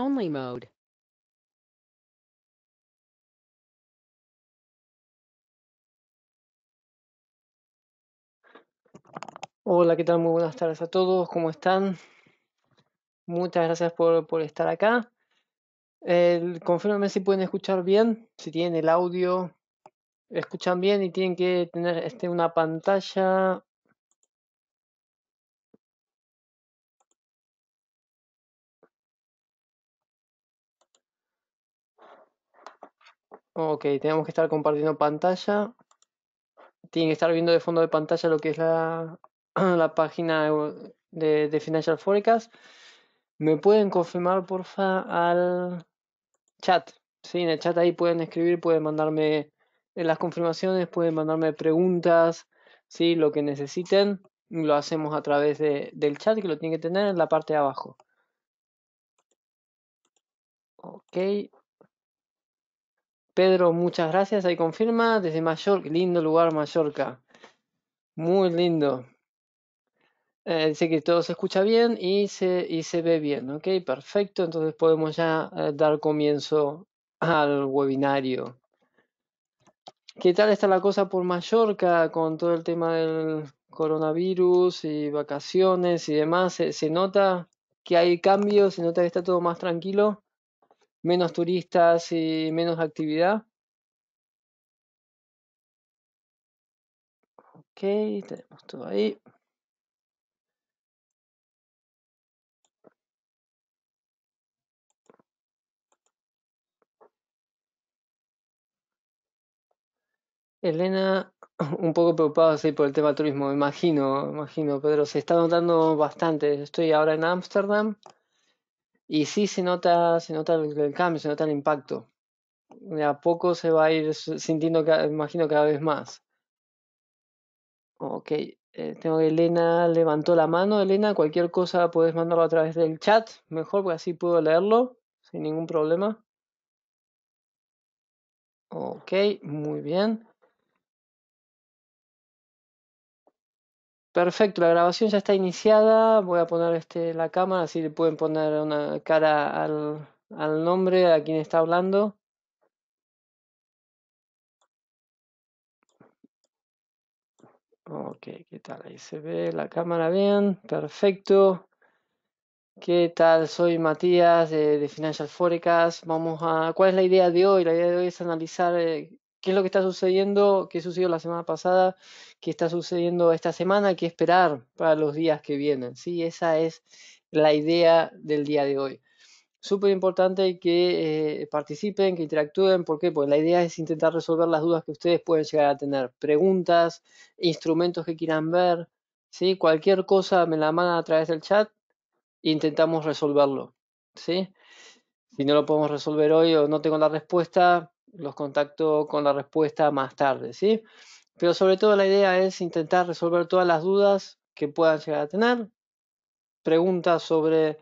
only mode Hola, ¿qué tal? Muy buenas tardes a todos, ¿cómo están? Muchas gracias por, por estar acá. El, si pueden escuchar bien, si tienen el audio, escuchan bien y tienen que tener este, una pantalla Ok, tenemos que estar compartiendo pantalla. Tienen que estar viendo de fondo de pantalla lo que es la, página de, de, Financial Forecast. Me pueden confirmar, por porfa, al chat. Sí, en el chat ahí pueden escribir, pueden mandarme eh, las confirmaciones, pueden mandarme preguntas, sí, lo que necesiten. Lo hacemos a través del chat que lo tienen que tener en la parte de abajo. Ok, Pedro, muchas gracias. Ahí confirma desde Mallorca. Lindo lugar, Mallorca. Muy lindo. Eh, dice que todo se escucha bien y se, y se ve bien. Ok, perfecto. Entonces podemos ya eh, dar comienzo al webinario. ¿Qué tal está la cosa por Mallorca con todo el tema del coronavirus y vacaciones y demás? ¿Se, se nota que hay cambios? ¿Se nota que está todo más tranquilo? menos turistas y menos actividad. Ok, tenemos todo ahí. Elena, un poco preocupada sí, por el tema turismo, imagino, imagino, Pedro, se está notando bastante. Estoy ahora en Ámsterdam. Y sí se nota, se nota el, cambio, se nota el impacto. De a poco se va a ir sintiendo, imagino, cada vez más. Ok, eh, tengo que Elena levantó la mano. Elena, cualquier cosa puedes mandarlo a través del chat, mejor, porque así puedo leerlo sin ningún problema. Ok, muy bien. Perfecto, la grabación ya está iniciada. Voy a poner este, la cámara, así le pueden poner una cara al, nombre, a quien está hablando. Ok, ¿qué tal? Ahí se ve la cámara bien, perfecto. ¿Qué tal? Soy Matías de, Financial Forecast. Vamos a. ¿Cuál es la idea de hoy? La idea de hoy es analizar eh, qué es lo que está sucediendo, qué sucedió la semana pasada, qué está sucediendo esta semana, qué esperar para los días que vienen. ¿sí? Esa es la idea del día de hoy. Súper importante que eh, participen, que interactúen. ¿Por qué? Pues la idea es intentar resolver las dudas que ustedes pueden llegar a tener. Preguntas, instrumentos que quieran ver. ¿sí? Cualquier cosa me la mandan a través del chat e intentamos resolverlo. ¿sí? Si no lo podemos resolver hoy o no tengo la respuesta, los contacto con la respuesta más tarde, ¿sí? Pero sobre todo la idea es intentar resolver todas las dudas que puedan llegar a tener, preguntas sobre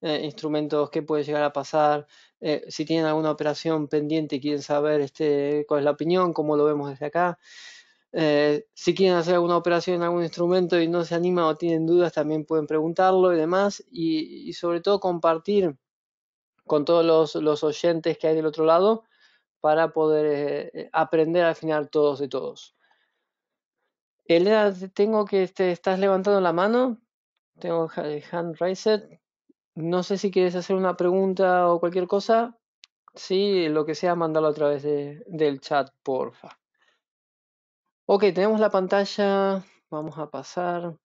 eh, instrumentos, qué puede llegar a pasar, eh, si tienen alguna operación pendiente y quieren saber este, cuál es la opinión, cómo lo vemos desde acá. Eh, si quieren hacer alguna operación en algún instrumento y no se animan o tienen dudas, también pueden preguntarlo y demás. Y, y sobre todo compartir con todos los, los oyentes que hay del otro lado para poder eh, eh, aprender al final todos de todos. Elena, eh, tengo que te estás levantando la mano. Tengo hand raised. No sé si quieres hacer una pregunta o cualquier cosa. Sí, lo que sea, mándalo a través del chat, porfa. Ok, tenemos la pantalla. Vamos a pasar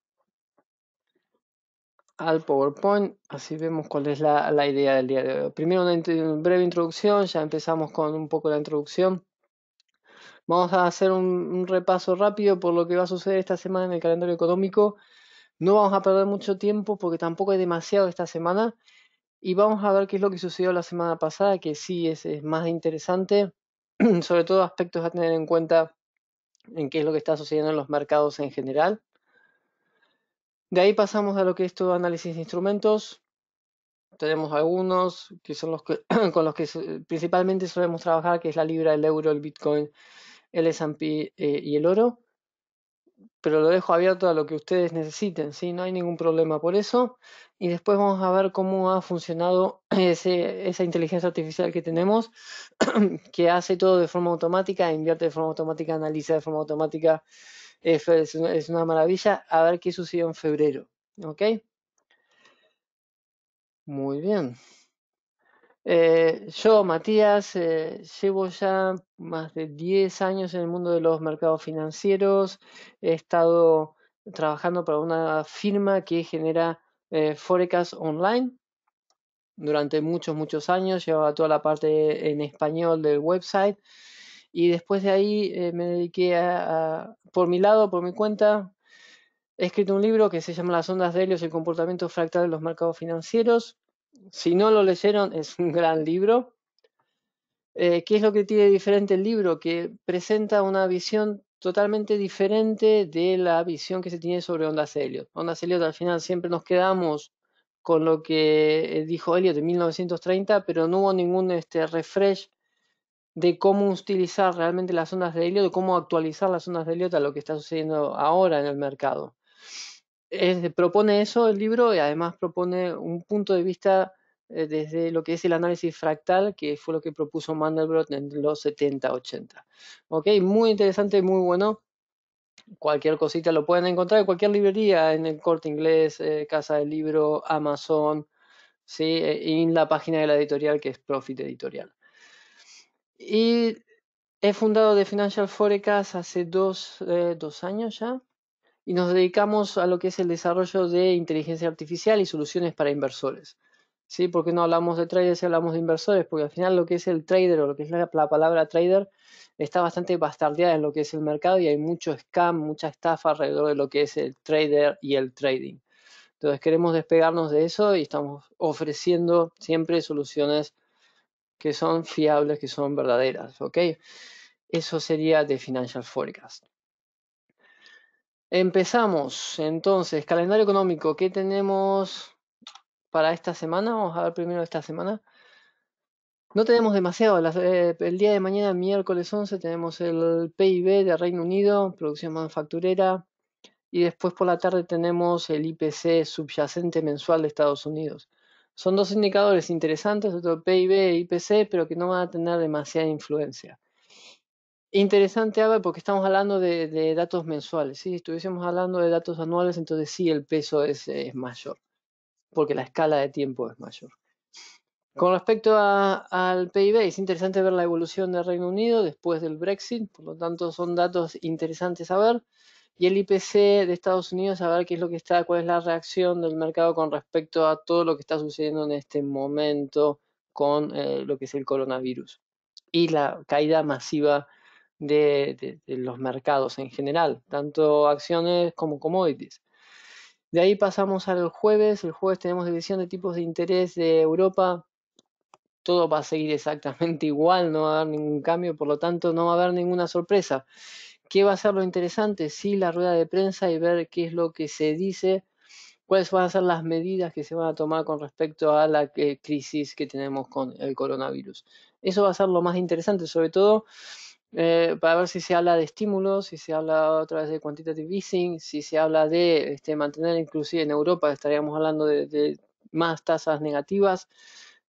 al PowerPoint, así vemos cuál es la, idea del día de hoy. Primero una, breve introducción, ya empezamos con un poco la introducción. Vamos a hacer un, repaso rápido por lo que va a suceder esta semana en el calendario económico. No vamos a perder mucho tiempo porque tampoco hay demasiado esta semana. Y vamos a ver qué es lo que sucedió la semana pasada, que sí es más interesante, sobre todo aspectos a tener en cuenta en qué es lo que está sucediendo en los mercados en general. De ahí pasamos a lo que es todo análisis de instrumentos. Tenemos algunos que son los que, con los que principalmente solemos trabajar, que es la libra, el euro, el bitcoin, el S&P eh, y el oro. Pero lo dejo abierto a lo que ustedes necesiten, si No hay ningún problema por eso. Y después vamos a ver cómo ha funcionado ese, esa inteligencia artificial que tenemos, que hace todo de forma automática, invierte de forma automática, analiza de forma automática, es, una maravilla. A ver qué sucedió en febrero. ¿Ok? Muy bien. Eh, yo, Matías, eh, llevo ya más de 10 años en el mundo de los mercados financieros. He estado trabajando para una firma que genera eh, forecas online durante muchos, muchos años. Llevaba toda la parte en español del website y después de ahí eh, me dediqué a, por mi lado, por mi cuenta, he escrito un libro que se llama Las ondas de Helios, el comportamiento fractal de los mercados financieros. Si no lo leyeron, es un gran libro. Eh, ¿Qué es lo que tiene diferente el libro? Que presenta una visión totalmente diferente de la visión que se tiene sobre ondas de Helios. Ondas Helios al final siempre nos quedamos con lo que eh, dijo Helios en 1930, pero no hubo ningún este, refresh de cómo utilizar realmente las ondas de helio, de cómo actualizar las ondas de Elliot a lo que está sucediendo ahora en el mercado. propone eso el libro y además propone un punto de vista eh, desde lo que es el análisis fractal, que fue lo que propuso Mandelbrot en los 70-80. muy interesante, muy bueno. Cualquier cosita lo pueden encontrar en cualquier librería, en el corte inglés, eh, Casa del Libro, Amazon, ¿sí? Eh, en la página de la editorial que es Profit Editorial. Y he fundado The Financial Forecast hace eh, dos, años ya y nos dedicamos a lo que es el desarrollo de inteligencia artificial y soluciones para inversores. ¿Sí? ¿Por qué no hablamos de traders y hablamos de inversores? Porque al final lo que es el trader o lo que es la, la palabra trader está bastante bastardeada en lo que es el mercado y hay mucho scam, mucha estafa alrededor de lo que es el trader y el trading. Entonces queremos despegarnos de eso y estamos ofreciendo siempre soluciones que son fiables, que son verdaderas, ¿ok? Eso sería de Financial Forecast. Empezamos, entonces, calendario económico, ¿qué tenemos para esta semana? Vamos a ver primero esta semana. No tenemos demasiado. Eh, el día de mañana, miércoles 11, tenemos el PIB de Reino Unido, producción manufacturera. Y después por la tarde tenemos el IPC subyacente mensual de Estados Unidos. Son dos indicadores interesantes, otro PIB e IPC, pero que no van a tener demasiada influencia. Interesante, ver porque estamos hablando de, datos mensuales. Si estuviésemos hablando de datos anuales, entonces sí el peso es, es mayor, porque la escala de tiempo es mayor. Con respecto al PIB, es interesante ver la evolución del Reino Unido después del Brexit, por lo tanto son datos interesantes a ver y el IPC de Estados Unidos a ver qué es lo que está, cuál es la reacción del mercado con respecto a todo lo que está sucediendo en este momento con eh, lo que es el coronavirus y la caída masiva de, de, los mercados en general, tanto acciones como commodities. De ahí pasamos al jueves, el jueves tenemos división de tipos de interés de Europa, todo va a seguir exactamente igual, no va a haber ningún cambio, por lo tanto no va a haber ninguna sorpresa. ¿Qué va a ser lo interesante? Sí, la rueda de prensa y ver qué es lo que se dice, cuáles van a ser las medidas que se van a tomar con respecto a la eh, crisis que tenemos con el coronavirus. Eso va a ser lo más interesante, sobre todo eh, para ver si se habla de estímulos, si se habla otra vez de quantitative easing, si se habla de este, mantener inclusive en Europa, estaríamos hablando de, más tasas negativas.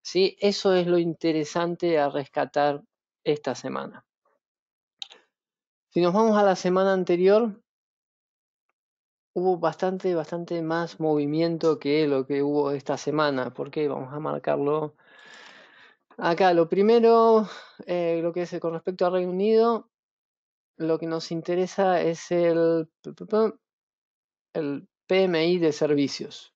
¿sí? Eso es lo interesante a rescatar esta semana. Si nos vamos a la semana anterior, hubo bastante, bastante más movimiento que lo que hubo esta semana. ¿Por qué? Vamos a marcarlo acá. Lo primero, eh, lo que es eh, con respecto a Reino Unido, lo que nos interesa es el, PMI de servicios.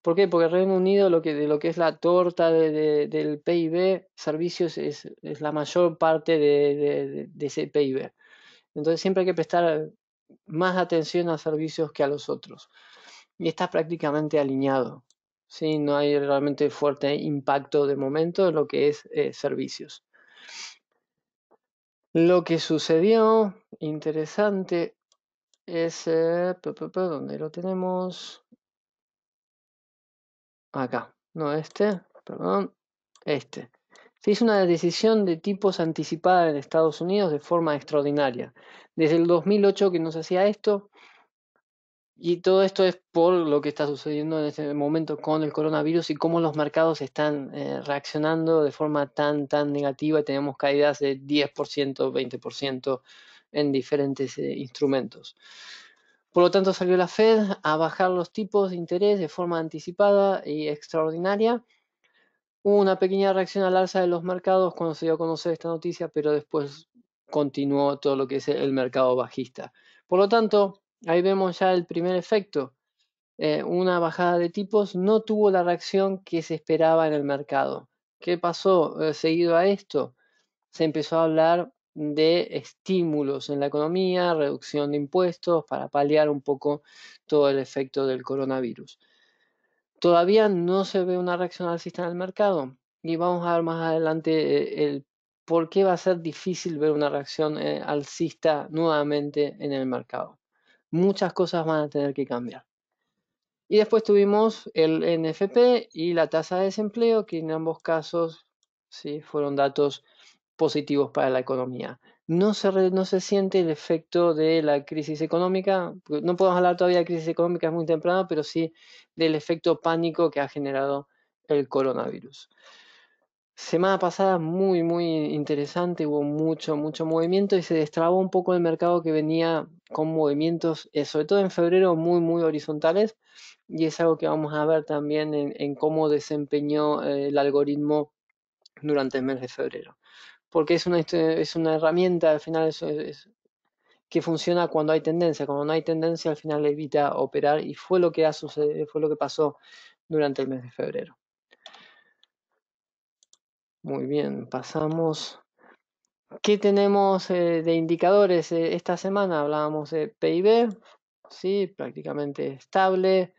¿Por qué? Porque Reino Unido, lo que, de lo que es la torta del PIB, servicios es, la mayor parte de ese PIB. Entonces siempre hay que prestar más atención a servicios que a los otros. Y está prácticamente alineado. ¿sí? No hay realmente fuerte impacto de momento en lo que es eh, servicios. Lo que sucedió interesante es, eh, ¿dónde lo tenemos? Acá, no este, perdón, este se hizo una decisión de tipos anticipada en Estados Unidos de forma extraordinaria. Desde el 2008 que se hacía esto, y todo esto es por lo que está sucediendo en este momento con el coronavirus y cómo los mercados están eh, reaccionando de forma tan, tan negativa. Tenemos caídas de 10%, 20% en diferentes eh, instrumentos. Por lo tanto, salió la Fed a bajar los tipos de interés de forma anticipada y extraordinaria Hubo una pequeña reacción al alza de los mercados cuando se dio a conocer esta noticia, pero después continuó todo lo que es el mercado bajista. Por lo tanto, ahí vemos ya el primer efecto. Eh, una bajada de tipos no tuvo la reacción que se esperaba en el mercado. ¿Qué pasó eh, seguido a esto? Se empezó a hablar de estímulos en la economía, reducción de impuestos para paliar un poco todo el efecto del coronavirus. Todavía no se ve una reacción alcista en el mercado y vamos a ver más adelante eh, el por qué va a ser difícil ver una reacción eh, alcista nuevamente en el mercado. Muchas cosas van a tener que cambiar. Y después tuvimos el NFP y la tasa de desempleo, que en ambos casos sí, fueron datos positivos para la economía no se, no se siente el efecto de la crisis económica. No podemos hablar todavía de crisis económica, es muy temprano, pero sí del efecto pánico que ha generado el coronavirus. Semana pasada muy, muy interesante, hubo mucho, mucho movimiento y se destrabó un poco el mercado que venía con movimientos, eh, sobre todo en febrero, muy, muy horizontales. Y es algo que vamos a ver también en cómo desempeñó eh, el algoritmo durante el mes de febrero porque es una, es una herramienta, al final que funciona cuando hay tendencia. Cuando no hay tendencia, al final evita operar y fue lo que ha sucedido, fue lo que pasó durante el mes de febrero. Muy bien, pasamos. ¿Qué tenemos eh, de indicadores eh, esta semana? Hablábamos de PIB, sí, prácticamente estable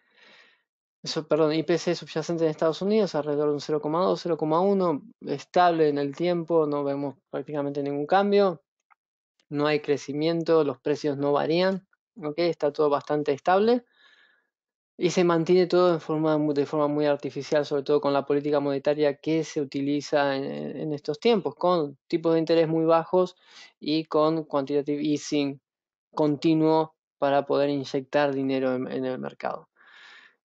eso, perdón, IPC subyacente en Estados Unidos alrededor de un 0,2, 0,1, estable en el tiempo, no vemos prácticamente ningún cambio, no hay crecimiento, los precios no varían, está todo bastante estable y se mantiene todo de forma muy artificial, sobre todo con la política monetaria que se utiliza en, estos tiempos, con tipos de interés muy bajos y con quantitative easing continuo para poder inyectar dinero en el mercado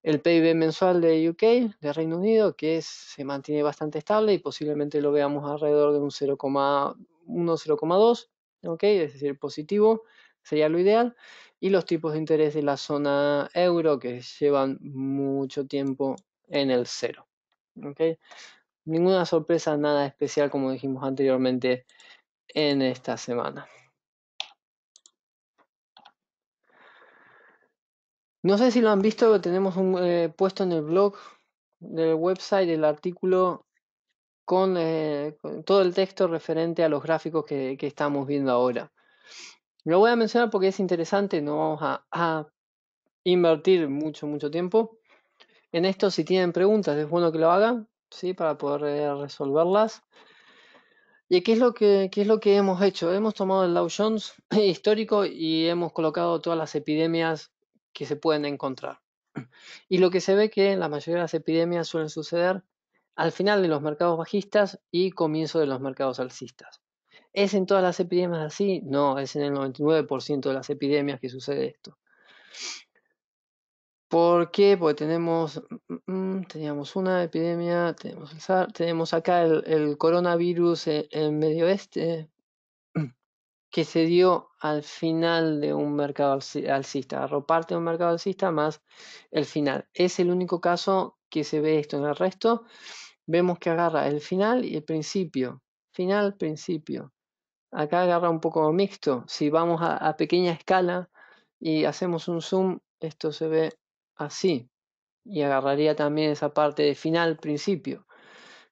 el PIB mensual de UK, de Reino Unido, que se mantiene bastante estable y posiblemente lo veamos alrededor de un 0,1-0,2, es decir, positivo, sería lo ideal. Y los tipos de interés de la zona euro, que llevan mucho tiempo en el cero. Ninguna sorpresa, nada especial, como dijimos anteriormente, en esta semana. No sé si lo han visto, tenemos eh, puesto en el blog del website el artículo eh, con, todo el texto referente a los gráficos que, estamos viendo ahora. Lo voy a mencionar porque es interesante, no vamos a, invertir mucho, mucho tiempo. En esto, si tienen preguntas, es bueno que lo hagan, ¿sí? Para poder eh, resolverlas. ¿Y qué es, lo que, qué es lo que hemos hecho? Hemos tomado el Dow Jones histórico y hemos colocado todas las epidemias que se pueden encontrar. Y lo que se ve que en la mayoría de las epidemias suelen suceder al final de los mercados bajistas y comienzo de los mercados alcistas. ¿Es en todas las epidemias así? No, es en el 99% de las epidemias que sucede esto. ¿Por qué? Porque tenemos, mm, mm, teníamos una epidemia, tenemos tenemos acá el, coronavirus en, eh, en, Medio este que se dio al final de un mercado alcista, parte de un mercado alcista más el final. Es el único caso que se ve esto. En el resto vemos que agarra el final y el principio. Final, principio. Acá agarra un poco mixto. Si vamos a, a pequeña escala y hacemos un zoom, esto se ve así. Y agarraría también esa parte de final, principio.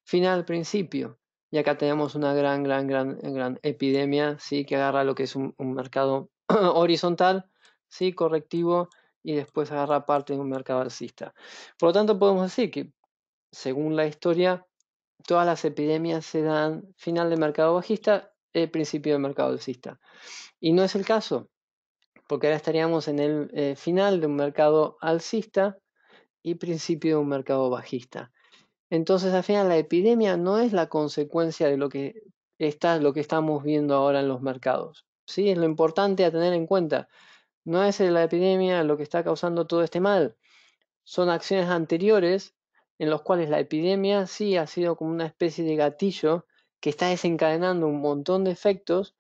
Final, principio. Y acá tenemos una gran, gran, gran, gran epidemia, ¿sí? Que agarra lo que es un, mercado horizontal, ¿sí? Correctivo, y después agarra parte de un mercado alcista. Por lo tanto, podemos decir que, según la historia, todas las epidemias se dan final de mercado bajista, y eh, principio de mercado alcista. Y no es el caso, porque ahora estaríamos en el eh, final de un mercado alcista y principio de un mercado bajista. Entonces, al final, la epidemia no es la consecuencia de lo que, está, lo que estamos viendo ahora en los mercados. Sí, es lo importante a tener en cuenta. No es eh, la epidemia lo que está causando todo este mal. Son acciones anteriores en las cuales la epidemia sí ha sido como una especie de gatillo que está desencadenando un montón de efectos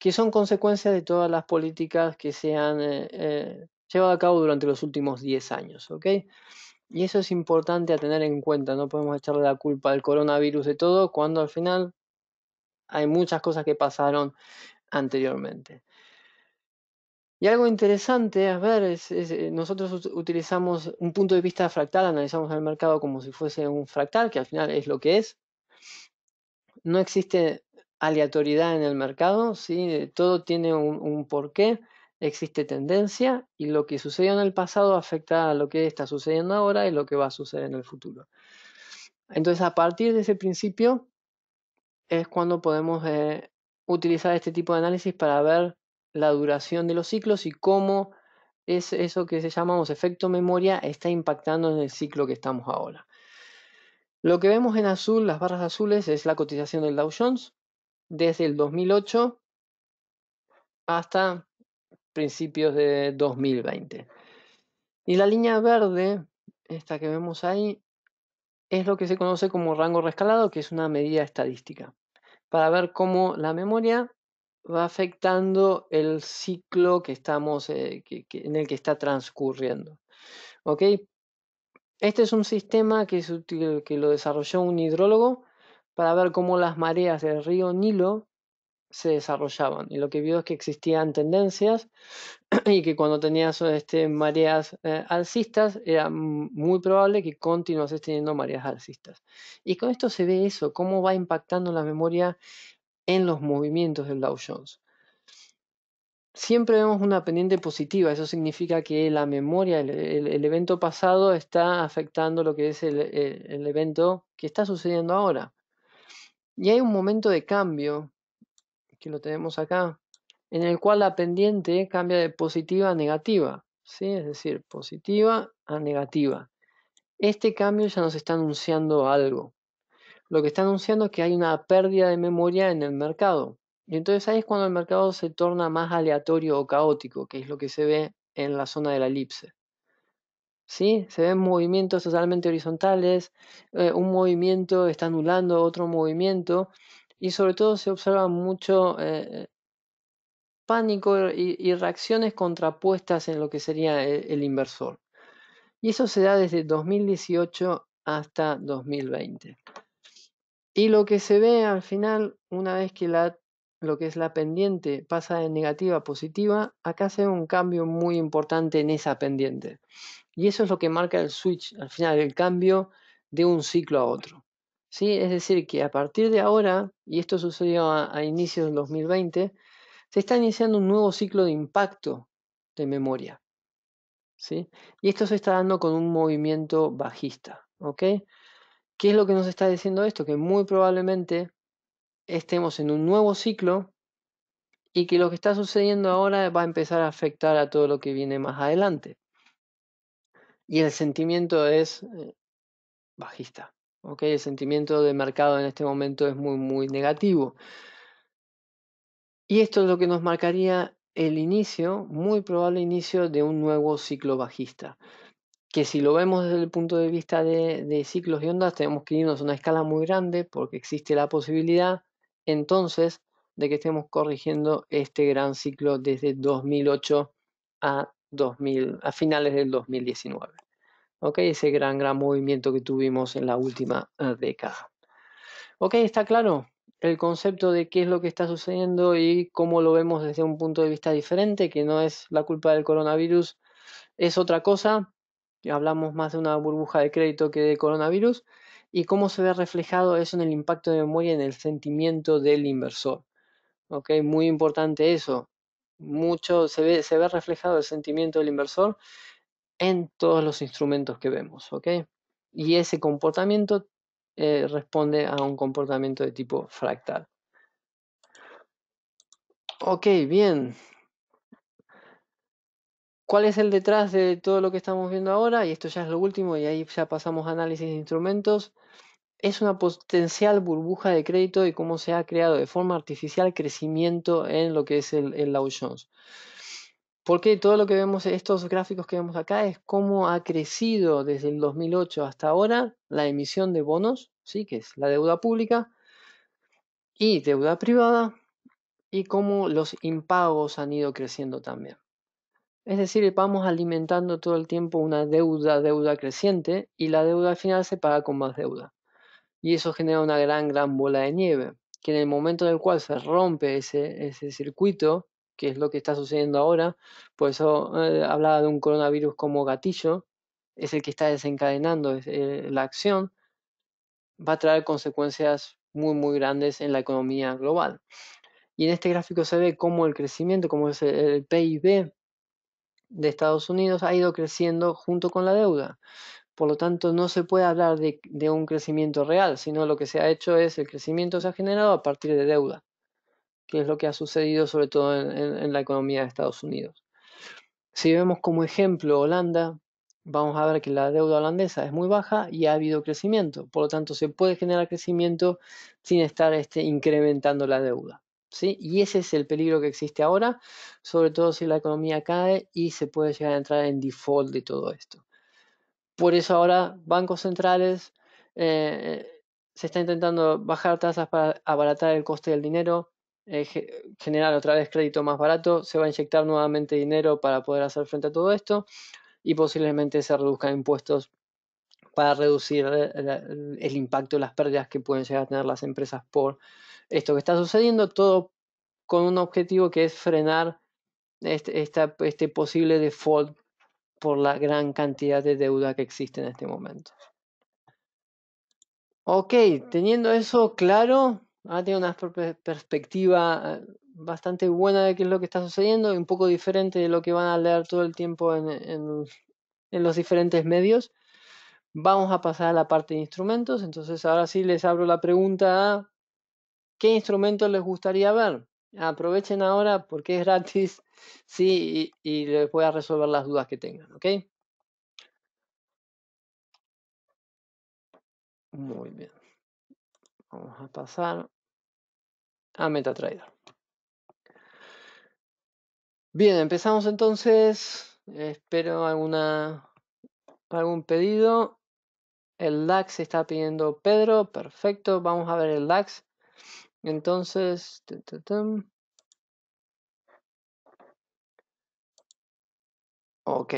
que son consecuencia de todas las políticas que se han eh, eh, llevado a cabo durante los últimos 10 años. Okay. Y eso es importante a tener en cuenta, no podemos echarle la culpa al coronavirus de todo cuando al final hay muchas cosas que pasaron anteriormente. Y algo interesante, a ver, eh, nosotros utilizamos un punto de vista fractal, analizamos el mercado como si fuese un fractal, que al final es lo que es. No existe aleatoriedad en el mercado, ¿sí? Eh, todo tiene un, un porqué existe tendencia y lo que sucedió en el pasado afecta a lo que está sucediendo ahora y lo que va a suceder en el futuro. Entonces, a partir de ese principio es cuando podemos eh, utilizar este tipo de análisis para ver la duración de los ciclos y cómo es eso que se llamamos efecto memoria está impactando en el ciclo que estamos ahora. Lo que vemos en azul, las barras azules, es la cotización del Dow Jones desde el 2008 hasta principios de 2020. Y la línea verde, esta que vemos ahí, es lo que se conoce como rango rescalado, que es una medida estadística, para ver cómo la memoria va afectando el ciclo que estamos, eh, en el que está transcurriendo. ¿Ok? Este es un sistema que, es útil, que lo desarrolló un hidrólogo para ver cómo las mareas del río Nilo se desarrollaban. Y lo que vio es que existían tendencias y que cuando tenías este, mareas eh, alcistas era muy probable que continuases teniendo mareas alcistas. Y con esto se ve eso, cómo va impactando la memoria en los movimientos del Dow Jones. Siempre vemos una pendiente positiva, eso significa que la memoria, el, evento pasado está afectando lo que es el evento que está sucediendo ahora. Y hay un momento de cambio lo tenemos acá, en el cual la pendiente cambia de positiva a negativa, ¿sí? es decir, positiva a negativa. Este cambio ya nos está anunciando algo. Lo que está anunciando es que hay una pérdida de memoria en el mercado. Y entonces ahí es cuando el mercado se torna más aleatorio o caótico, que es lo que se ve en la zona de la elipse. ¿Sí? Se ven movimientos totalmente horizontales, eh, un movimiento está anulando otro movimiento, y sobre todo se observa mucho eh, eh, pánico y, reacciones contrapuestas en lo que sería eh, el, inversor. Y eso se da desde 2018 hasta 2020. Y lo que se ve al final, una vez que lo que es la pendiente pasa de negativa a positiva, acá se ve un cambio muy importante en esa pendiente. Y eso es lo que marca el switch, al final el cambio de un ciclo a otro. ¿sí? Es decir, que a partir de ahora, y esto sucedió a, inicios del 2020, se está iniciando un nuevo ciclo de impacto de memoria. ¿sí? Y esto se está dando con un movimiento bajista. ¿Qué es lo que nos está diciendo esto? Que muy probablemente estemos en un nuevo ciclo y que lo que está sucediendo ahora va a empezar a afectar a todo lo que viene más adelante. Y el sentimiento es eh, bajista. El sentimiento de mercado en este momento es muy, muy negativo. Y esto es lo que nos marcaría el inicio, muy probable inicio de un nuevo ciclo bajista. Que si lo vemos desde el punto de vista de, ciclos y ondas, tenemos que irnos a una escala muy grande porque existe la posibilidad entonces de que estemos corrigiendo este gran ciclo desde 2008 a, 2000, a finales del 2019. Ese gran, gran movimiento que tuvimos en la última eh, década. ¿Ok? ¿Está claro? El concepto de qué es lo que está sucediendo y cómo lo vemos desde un punto de vista diferente, que no es la culpa del coronavirus, es otra cosa. Hablamos más de una burbuja de crédito que de coronavirus y cómo se ve reflejado eso en el impacto de memoria, en el sentimiento del inversor. ¿Ok? Muy importante eso. Mucho se ve, se ve reflejado el sentimiento del inversor en todos los instrumentos que vemos, ¿ok? Y ese comportamiento eh, responde a un comportamiento de tipo fractal. Ok, bien. ¿Cuál es el detrás de todo lo que estamos viendo ahora? Y esto ya es lo último y ahí ya pasamos a análisis de instrumentos. Es una potencial burbuja de crédito y cómo se ha creado de forma artificial crecimiento en lo que es el, el porque todo lo que vemos, estos gráficos que vemos acá, es cómo ha crecido desde el 2008 hasta ahora la emisión de bonos, ¿sí? que es la deuda pública y deuda privada, y cómo los impagos han ido creciendo también. Es decir, vamos alimentando todo el tiempo una deuda, deuda creciente, y la deuda al final se paga con más deuda. Y eso genera una gran, gran bola de nieve, que en el momento en el cual se rompe ese circuito, que es lo que está sucediendo ahora. Por eso eh, hablaba de un coronavirus como gatillo, es el que está desencadenando eh, la acción, va a traer consecuencias muy, muy grandes en la economía global. Y en este gráfico se ve cómo el crecimiento, como es el PIB de Estados Unidos, ha ido creciendo junto con la deuda. Por lo tanto, no se puede hablar de, de, un crecimiento real, sino lo que se ha hecho es el crecimiento se ha generado a partir de deuda que es lo que ha sucedido sobre todo en, la economía de Estados Unidos. Si vemos como ejemplo Holanda, vamos a ver que la deuda holandesa es muy baja y ha habido crecimiento. Por lo tanto, se puede generar crecimiento sin estar este, incrementando la deuda. ¿sí? Y ese es el peligro que existe ahora, sobre todo si la economía cae y se puede llegar a entrar en default de todo esto. Por eso ahora bancos centrales eh, eh, se está intentando bajar tasas para abaratar el coste del dinero, generar otra vez crédito más barato, se va a inyectar nuevamente dinero para poder hacer frente a todo esto y posiblemente se reduzcan impuestos para reducir eh, el, impacto las pérdidas que pueden llegar a tener las empresas por esto que está sucediendo, todo con un objetivo que es frenar este, este posible default por la gran cantidad de deuda que existe en este momento. Ok, teniendo eso claro, Ahora tiene una perspectiva eh, bastante buena de qué es lo que está sucediendo y un poco diferente de lo que van a leer todo el tiempo en, los diferentes medios. Vamos a pasar a la parte de instrumentos, entonces ahora sí les abro la pregunta, ¿qué instrumentos les gustaría ver? Aprovechen ahora porque es gratis, sí, y, les voy a resolver las dudas que tengan, ¿ok? Muy bien. Vamos a pasar a MetaTrader. Bien, empezamos entonces. Espero alguna, algún pedido. El se está pidiendo Pedro. Perfecto. Vamos a ver el Lax. Entonces. Ok.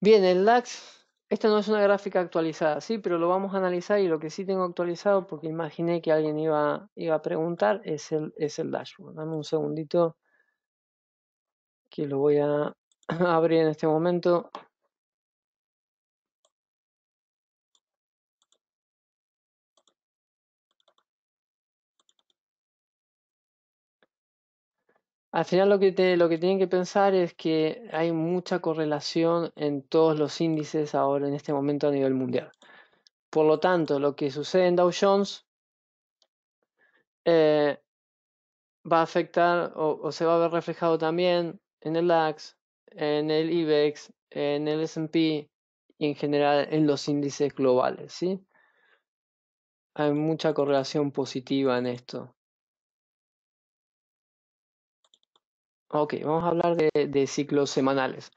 Bien, el Lax. Esta no es una gráfica actualizada, sí, pero lo vamos a analizar y lo que sí tengo actualizado, porque imaginé que alguien iba, iba a preguntar, es el, es el dashboard. Dame un segundito que lo voy a abrir en este momento. Al final lo que, lo que tienen que pensar es que hay mucha correlación en todos los índices ahora en este momento a nivel mundial. Por lo tanto, lo que sucede en Dow Jones eh, va a afectar o, se va a ver reflejado también en el DAX, en el IBEX, en el S&P y en general en los índices globales, ¿sí? Hay mucha correlación positiva en esto. Ok, vamos a hablar de, ciclos semanales.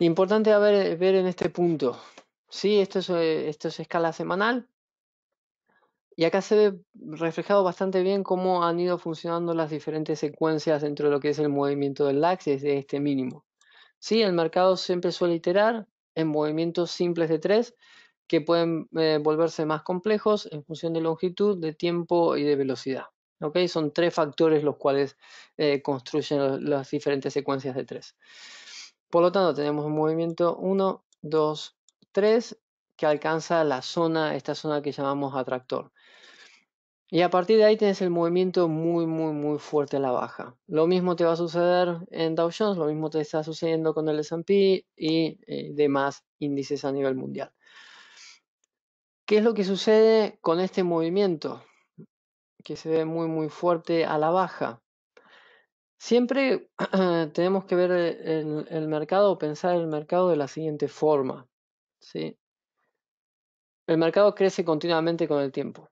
Importante eh, ver, en este punto. Sí, eh, esto es, escala semanal. Y acá se ve reflejado bastante bien cómo han ido funcionando las diferentes secuencias dentro de lo que es el movimiento del DAX de este mínimo. Sí, el mercado siempre suele iterar en movimientos simples de tres que pueden eh, volverse más complejos en función de longitud, de tiempo y de velocidad. ¿ok? Son tres factores los cuales eh, construyen las diferentes secuencias de tres. Por lo tanto, tenemos un movimiento 1, 2, 3 que alcanza la zona, esta zona que llamamos atractor. Y a partir de ahí tienes el movimiento muy, muy, muy fuerte a la baja. Lo mismo te va a suceder en Dow Jones, lo mismo te está sucediendo con el S&P y eh, demás índices a nivel mundial. ¿Qué es lo que sucede con este movimiento? que se ve muy muy fuerte a la baja. Siempre tenemos que ver eh, el, mercado pensar el mercado de la siguiente forma. ¿sí? El mercado crece continuamente con el tiempo.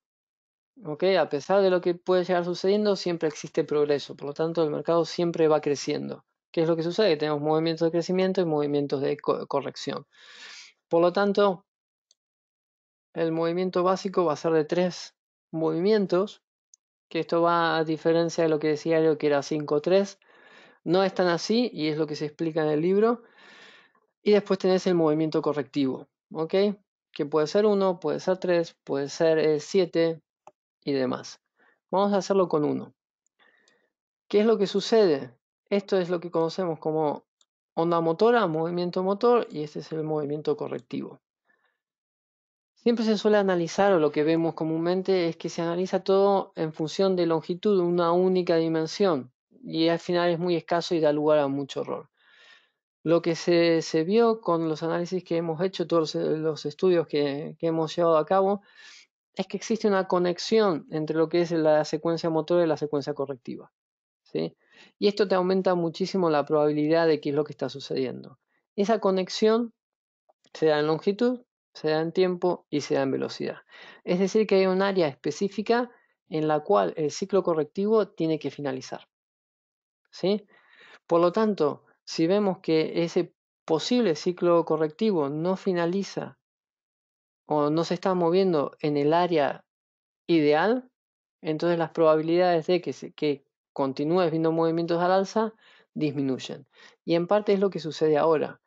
¿okay? A pesar de lo que puede llegar sucediendo, siempre existe progreso. Por lo tanto, el mercado siempre va creciendo. ¿Qué es lo que sucede? Tenemos movimientos de crecimiento y movimientos de corrección. Por lo tanto, el movimiento básico va a ser de tres movimientos que esto va a diferencia de lo que decía yo que era 5-3. No es tan así y es lo que se explica en el libro. Y después tenés el movimiento correctivo, ¿ok? Que puede ser 1, puede ser 3, puede ser 7 eh, y demás. Vamos a hacerlo con 1. ¿Qué es lo que sucede? Esto es lo que conocemos como onda motora, movimiento motor, y este es el movimiento correctivo. Siempre se suele analizar, o lo que vemos comúnmente, es que se analiza todo en función de longitud, una única dimensión, y al final es muy escaso y da lugar a mucho error. Lo que se, vio con los análisis que hemos hecho, todos los estudios que, hemos llevado a cabo, es que existe una conexión entre lo que es la secuencia motora y la secuencia correctiva. ¿sí? Y esto te aumenta muchísimo la probabilidad de qué es lo que está sucediendo. Esa conexión se da en longitud, se da en tiempo y se da en velocidad. Es decir, que hay un área específica en la cual el ciclo correctivo tiene que finalizar. ¿Sí? Por lo tanto, si vemos que ese posible ciclo correctivo no finaliza o no se está moviendo en el área ideal, entonces las probabilidades de que, continúe que viendo movimientos al alza disminuyen. Y en parte es lo que sucede ahora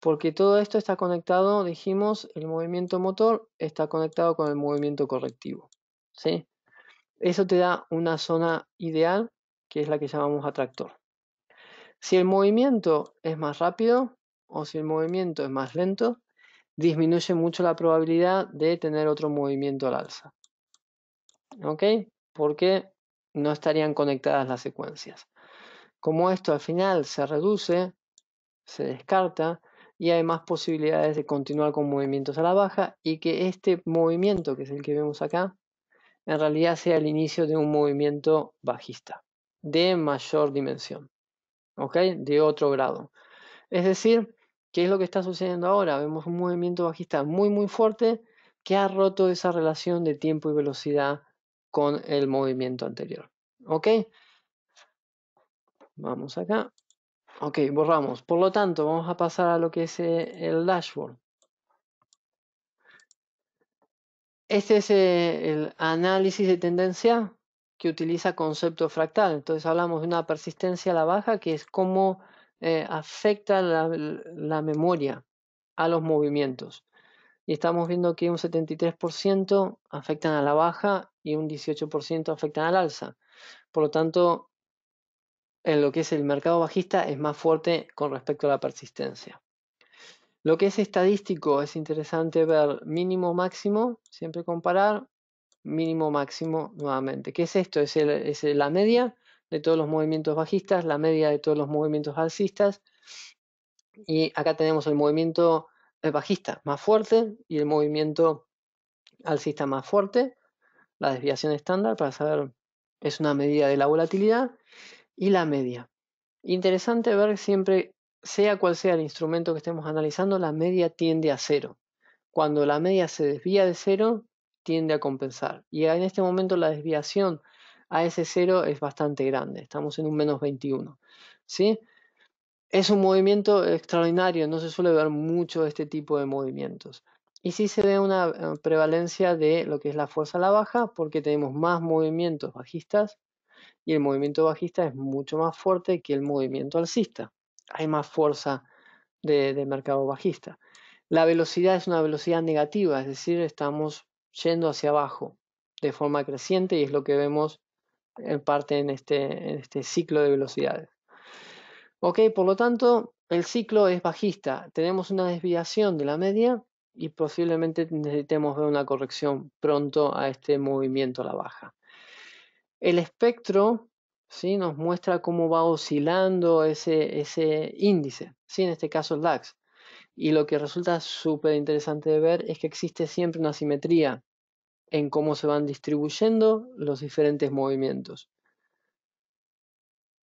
porque todo esto está conectado, dijimos, el movimiento motor está conectado con el movimiento correctivo. ¿sí? Eso te da una zona ideal, que es la que llamamos atractor. Si el movimiento es más rápido o si el movimiento es más lento, disminuye mucho la probabilidad de tener otro movimiento al alza. ¿Ok? Porque no estarían conectadas las secuencias. Como esto al final se reduce, se descarta, y hay más posibilidades de continuar con movimientos a la baja y que este movimiento, que es el que vemos acá, en realidad sea el inicio de un movimiento bajista de mayor dimensión, ¿ok? De otro grado. Es decir, ¿qué es lo que está sucediendo ahora? Vemos un movimiento bajista muy, muy fuerte que ha roto esa relación de tiempo y velocidad con el movimiento anterior, ¿ok? Vamos acá. Ok, borramos. Por lo tanto, vamos a pasar a lo que es eh, el dashboard. Este es eh, el análisis de tendencia que utiliza concepto fractal. Entonces hablamos de una persistencia a la baja, que es cómo eh, afecta la, la, memoria a los movimientos. Y estamos viendo que un 73% afectan a la baja y un 18% afectan al alza. Por lo tanto, en lo que es el mercado bajista es más fuerte con respecto a la persistencia. Lo que es estadístico es interesante ver mínimo máximo, siempre comparar mínimo máximo nuevamente. ¿Qué es esto? Es, es la media de todos los movimientos bajistas, la media de todos los movimientos alcistas. Y acá tenemos el movimiento eh, bajista más fuerte y el movimiento alcista más fuerte, la desviación estándar para saber, es una medida de la volatilidad y la media. Interesante ver siempre, sea cual sea el instrumento que estemos analizando, la media tiende a cero. Cuando la media se desvía de cero, tiende a compensar. Y en este momento la desviación a ese cero es bastante grande. Estamos en un menos 21. Es un movimiento extraordinario, no se suele ver mucho este tipo de movimientos. Y sí se ve una eh, prevalencia de lo que es la fuerza a la baja, porque tenemos más movimientos bajistas y el movimiento bajista es mucho más fuerte que el movimiento alcista. Hay más fuerza de, mercado bajista. La velocidad es una velocidad negativa, es decir, estamos yendo hacia abajo de forma creciente y es lo que vemos en parte en este, en este ciclo de velocidades. Ok, por lo tanto, el ciclo es bajista. Tenemos una desviación de la media y posiblemente necesitemos ver una corrección pronto a este movimiento a la baja. El espectro ¿sí? nos muestra cómo va oscilando ese, índice, ¿sí? en este caso el DAX. Y lo que resulta súper interesante de ver es que existe siempre una simetría en cómo se van distribuyendo los diferentes movimientos.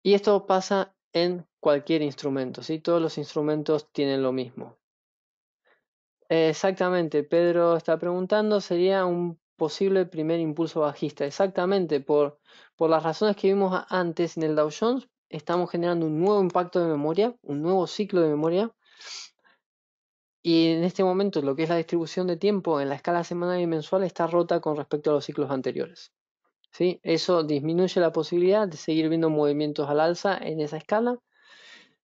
Y esto pasa en cualquier instrumento, ¿sí? todos los instrumentos tienen lo mismo. Exactamente, Pedro está preguntando, sería un posible primer impulso bajista. Exactamente, por, las razones que vimos antes en el Dow Jones, estamos generando un nuevo impacto de memoria, un nuevo ciclo de memoria. Y en este momento lo que es la distribución de tiempo en la escala semanal y mensual está rota con respecto a los ciclos anteriores. si Eso disminuye la posibilidad de seguir viendo movimientos al alza en esa escala.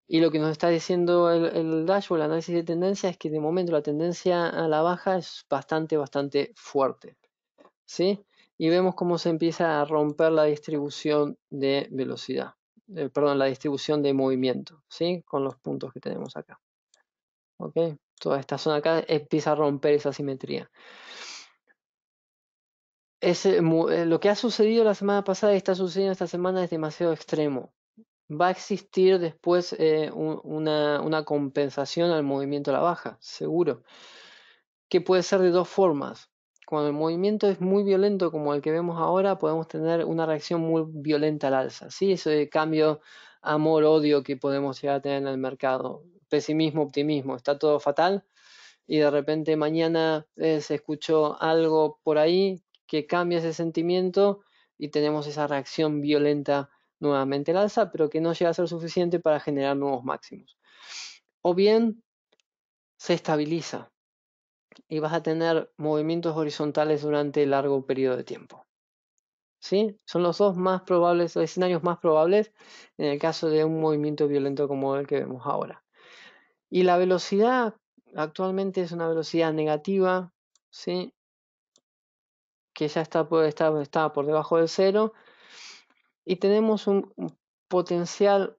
Y lo que nos está diciendo el, el dashboard, el análisis de tendencia, es que de momento la tendencia a la baja es bastante, bastante fuerte. ¿sí? Y vemos cómo se empieza a romper la distribución de velocidad, eh, perdón, la distribución de movimiento, ¿sí? Con los puntos que tenemos acá. Toda esta zona acá empieza a romper esa simetría. Ese, eh, lo que ha sucedido la semana pasada y está sucediendo esta semana es demasiado extremo. Va a existir después eh, una, una compensación al movimiento a la baja, seguro, que puede ser de dos formas cuando el movimiento es muy violento como el que vemos ahora, podemos tener una reacción muy violenta al alza, ¿sí? Ese cambio amor-odio que podemos llegar a tener en el mercado, pesimismo-optimismo, está todo fatal y de repente mañana eh, se escuchó algo por ahí que cambia ese sentimiento y tenemos esa reacción violenta nuevamente al alza, pero que no llega a ser suficiente para generar nuevos máximos. O bien se estabiliza, y vas a tener movimientos horizontales durante largo periodo de tiempo. ¿Sí? Son los dos más probables, los escenarios más probables en el caso de un movimiento violento como el que vemos ahora. Y la velocidad actualmente es una velocidad negativa, ¿sí? que ya está está por debajo del cero, y tenemos un potencial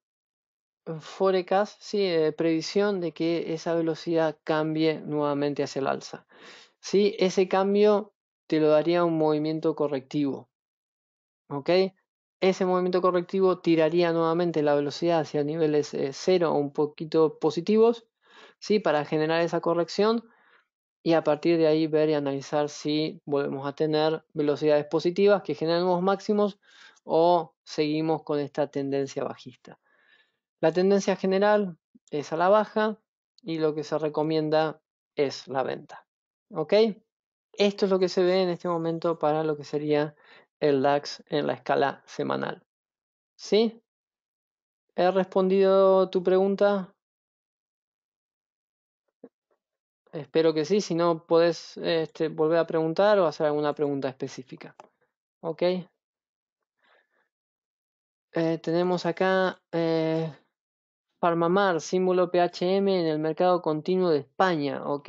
forecast, sí, previsión de que esa velocidad cambie nuevamente hacia el alza. ¿sí? Ese cambio te lo daría un movimiento correctivo. ¿Ok? Ese movimiento correctivo tiraría nuevamente la velocidad hacia niveles eh, cero o un poquito positivos, ¿sí? Para generar esa corrección y a partir de ahí ver y analizar si volvemos a tener velocidades positivas que generan nuevos máximos o seguimos con esta tendencia bajista. La tendencia general es a la baja y lo que se recomienda es la venta. ¿Ok? Esto es lo que se ve en este momento para lo que sería el DAX en la escala semanal. ¿Sí? ¿He respondido tu pregunta? Espero que sí, si no puedes este, volver a preguntar o hacer alguna pregunta específica. ¿Ok? Eh, tenemos acá eh, Farmamar, símbolo PHM en el mercado continuo de España. Ok.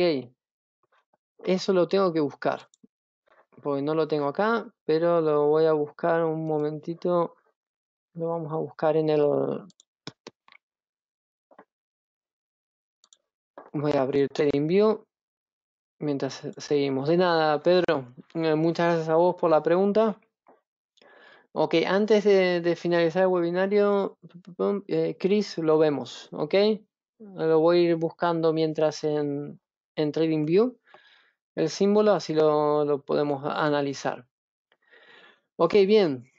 Eso lo tengo que buscar. Porque no lo tengo acá, pero lo voy a buscar un momentito. Lo vamos a buscar en el... Voy a abrir TradingView mientras seguimos. De nada, Pedro. Eh, muchas gracias a vos por la pregunta. Ok, antes de, finalizar el webinario, eh, Chris, lo vemos, ¿ok? Lo voy a ir buscando mientras en, en TradingView el símbolo, así lo, podemos analizar. Ok, bien.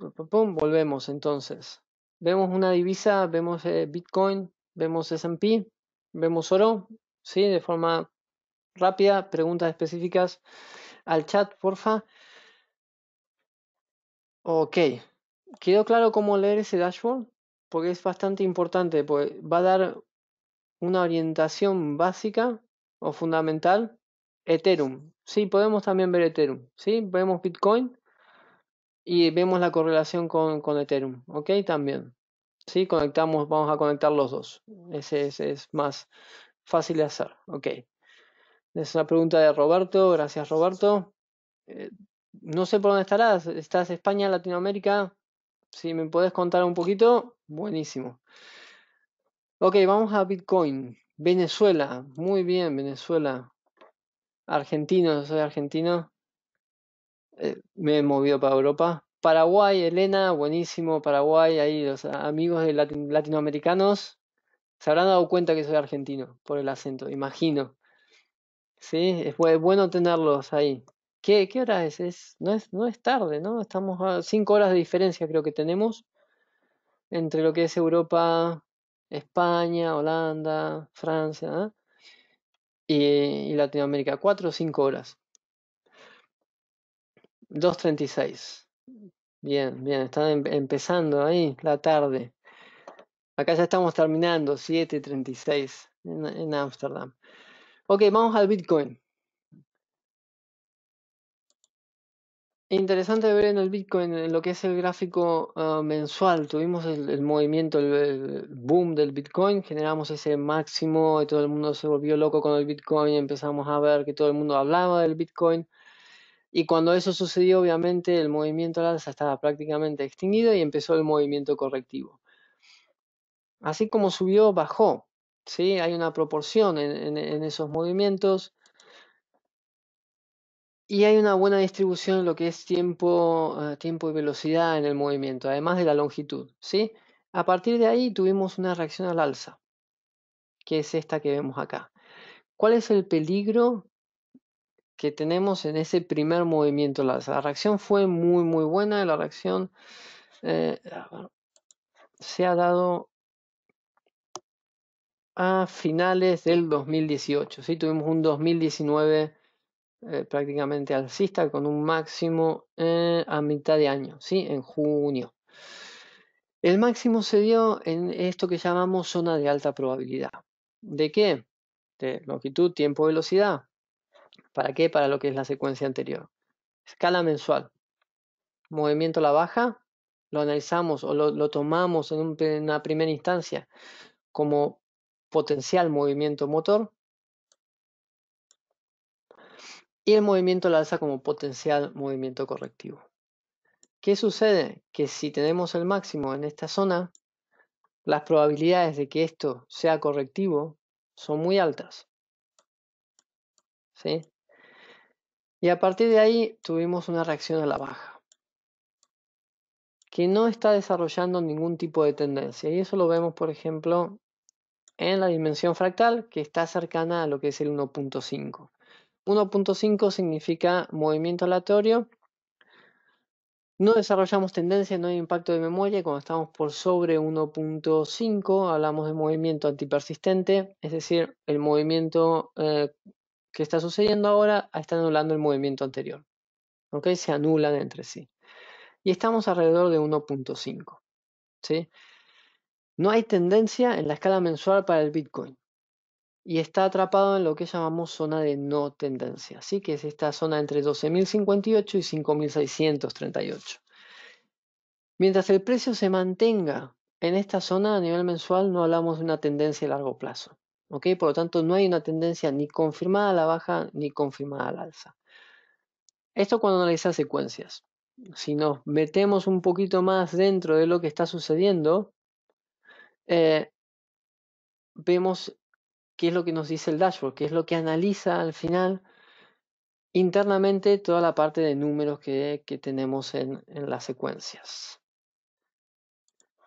Volvemos entonces. Vemos una divisa, vemos eh, Bitcoin, vemos S&P, vemos oro, ¿sí? De forma rápida, preguntas específicas al chat, porfa. Ok, ¿quedó claro cómo leer ese dashboard? Porque es bastante importante, pues va a dar una orientación básica o fundamental. Ethereum, sí, podemos también ver Ethereum, sí, vemos Bitcoin y vemos la correlación con, Ethereum, ok, también. Sí, conectamos, vamos a conectar los dos. Ese, es más fácil de hacer, ok. Es una pregunta de Roberto, gracias Roberto. Eh, no sé por dónde estarás. ¿Estás España, Latinoamérica? Si me podés contar un poquito, buenísimo. Ok, vamos a Bitcoin. Venezuela, muy bien, Venezuela. Argentino, soy argentino. Eh, me he movido para Europa. Paraguay, Elena, buenísimo. Paraguay, ahí los amigos de latinoamericanos se habrán dado cuenta que soy argentino por el acento, imagino. Sí, es bueno tenerlos ahí. ¿Qué, hora es? no, es tarde, ¿no? Estamos a 5 horas de diferencia creo que tenemos entre lo que es Europa, España, Holanda, Francia ¿eh? y, Latinoamérica. 4 o 5 horas. 2.36. Bien, bien, están em, empezando ahí la tarde. Acá ya estamos terminando, 7.36 en Ámsterdam. Ok, vamos al Bitcoin. Interesante ver en el Bitcoin, en lo que es el gráfico ah, mensual, tuvimos el, movimiento, el, boom del Bitcoin, generamos ese máximo y todo el mundo se volvió loco con el Bitcoin, empezamos a ver que todo el mundo hablaba del Bitcoin y cuando eso sucedió obviamente el movimiento al alza estaba prácticamente extinguido y empezó el movimiento correctivo. Así como subió, bajó, ¿sí? hay una proporción en esos movimientos y hay una buena distribución en lo que es tiempo, eh, tiempo y velocidad en el movimiento, además de la longitud. ¿sí? A partir de ahí tuvimos una reacción al alza, que es esta que vemos acá. ¿Cuál es el peligro que tenemos en ese primer movimiento al alza? La reacción fue muy, muy buena. La reacción eh, se ha dado a finales del 2018. Tuvimos un 2019 eh, prácticamente alcista con un máximo eh, a mitad de año, ¿sí? en junio. El máximo se dio en esto que llamamos zona de alta probabilidad. ¿De qué? De longitud, tiempo, velocidad. ¿Para qué? Para lo que es la secuencia anterior. Escala mensual. Movimiento a la baja, lo analizamos o lo, tomamos en una primera instancia como potencial movimiento motor, y el movimiento la alza como potencial movimiento correctivo. ¿Qué sucede? Que si tenemos el máximo en esta zona, las probabilidades de que esto sea correctivo son muy altas. ¿Sí? Y a partir de ahí tuvimos una reacción a la baja, que no está desarrollando ningún tipo de tendencia. Y eso lo vemos, por ejemplo, en la dimensión fractal, que está cercana a lo que es el 1.5. 1.5 significa movimiento aleatorio. No desarrollamos tendencia, no hay impacto de memoria. Cuando estamos por sobre 1.5 hablamos de movimiento antipersistente, es decir, el movimiento eh, que está sucediendo ahora está anulando el movimiento anterior. Se anulan entre sí. Y estamos alrededor de 1.5. No hay tendencia en la escala mensual para el Bitcoin y está atrapado en lo que llamamos zona de no tendencia, Así que es esta zona entre 12.058 y 5.638. Mientras el precio se mantenga en esta zona a nivel mensual, no hablamos de una tendencia a largo plazo. ¿ok? Por lo tanto, no hay una tendencia ni confirmada a la baja ni confirmada a la alza. Esto cuando analiza secuencias. Si nos metemos un poquito más dentro de lo que está sucediendo, eh, vemos qué es lo que nos dice el dashboard, qué es lo que analiza al final internamente toda la parte de números que, tenemos en, las secuencias.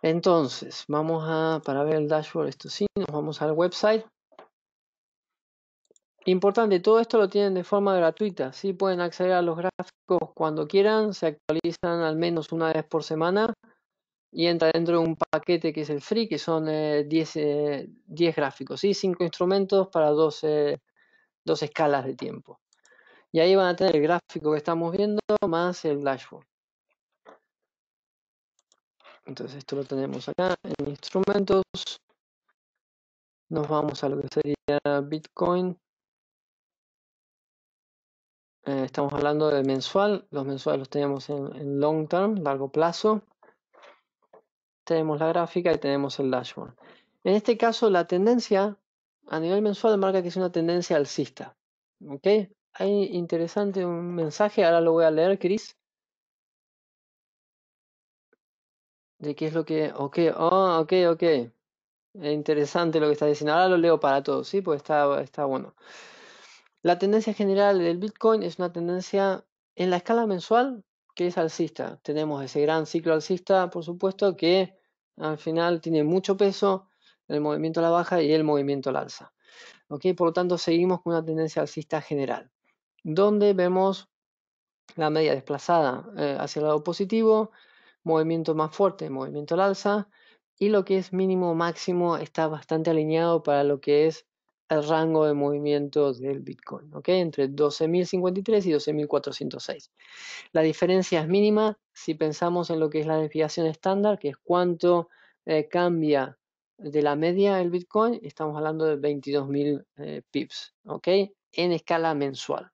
Entonces, vamos a, para ver el dashboard, esto sí, nos vamos al website. Importante, todo esto lo tienen de forma gratuita, sí pueden acceder a los gráficos cuando quieran, se actualizan al menos una vez por semana y entra dentro de un paquete que es el free, que son 10 eh, eh, gráficos, y 5 instrumentos para 12 dos escalas de tiempo. Y ahí van a tener el gráfico que estamos viendo más el dashboard. Entonces esto lo tenemos acá en instrumentos. Nos vamos a lo que sería Bitcoin. Eh, estamos hablando de mensual. Los mensuales los tenemos en long term, largo plazo tenemos la gráfica y tenemos el dashboard. En este caso, la tendencia a nivel mensual marca que es una tendencia alcista. ¿Ok? Hay interesante un mensaje, ahora lo voy a leer, Chris. De qué es lo que. Ok, ah, ok, ok. Es interesante lo que está diciendo. Ahora lo leo para todos, ¿sí? Pues está, está bueno. La tendencia general del Bitcoin es una tendencia en la escala mensual que es alcista. Tenemos ese gran ciclo alcista, por supuesto, que al final tiene mucho peso el movimiento a la baja y el movimiento al alza. Por lo tanto, seguimos con una tendencia alcista general, donde vemos la media desplazada eh, hacia el lado positivo, movimiento más fuerte, movimiento al alza, y lo que es mínimo máximo está bastante alineado para lo que es el rango de movimiento del Bitcoin, ¿ok? Entre 12.053 y 12.406. La diferencia es mínima si pensamos en lo que es la desviación estándar, que es cuánto eh, cambia de la media el Bitcoin, estamos hablando de 22.000 eh, pips, ¿ok? En escala mensual,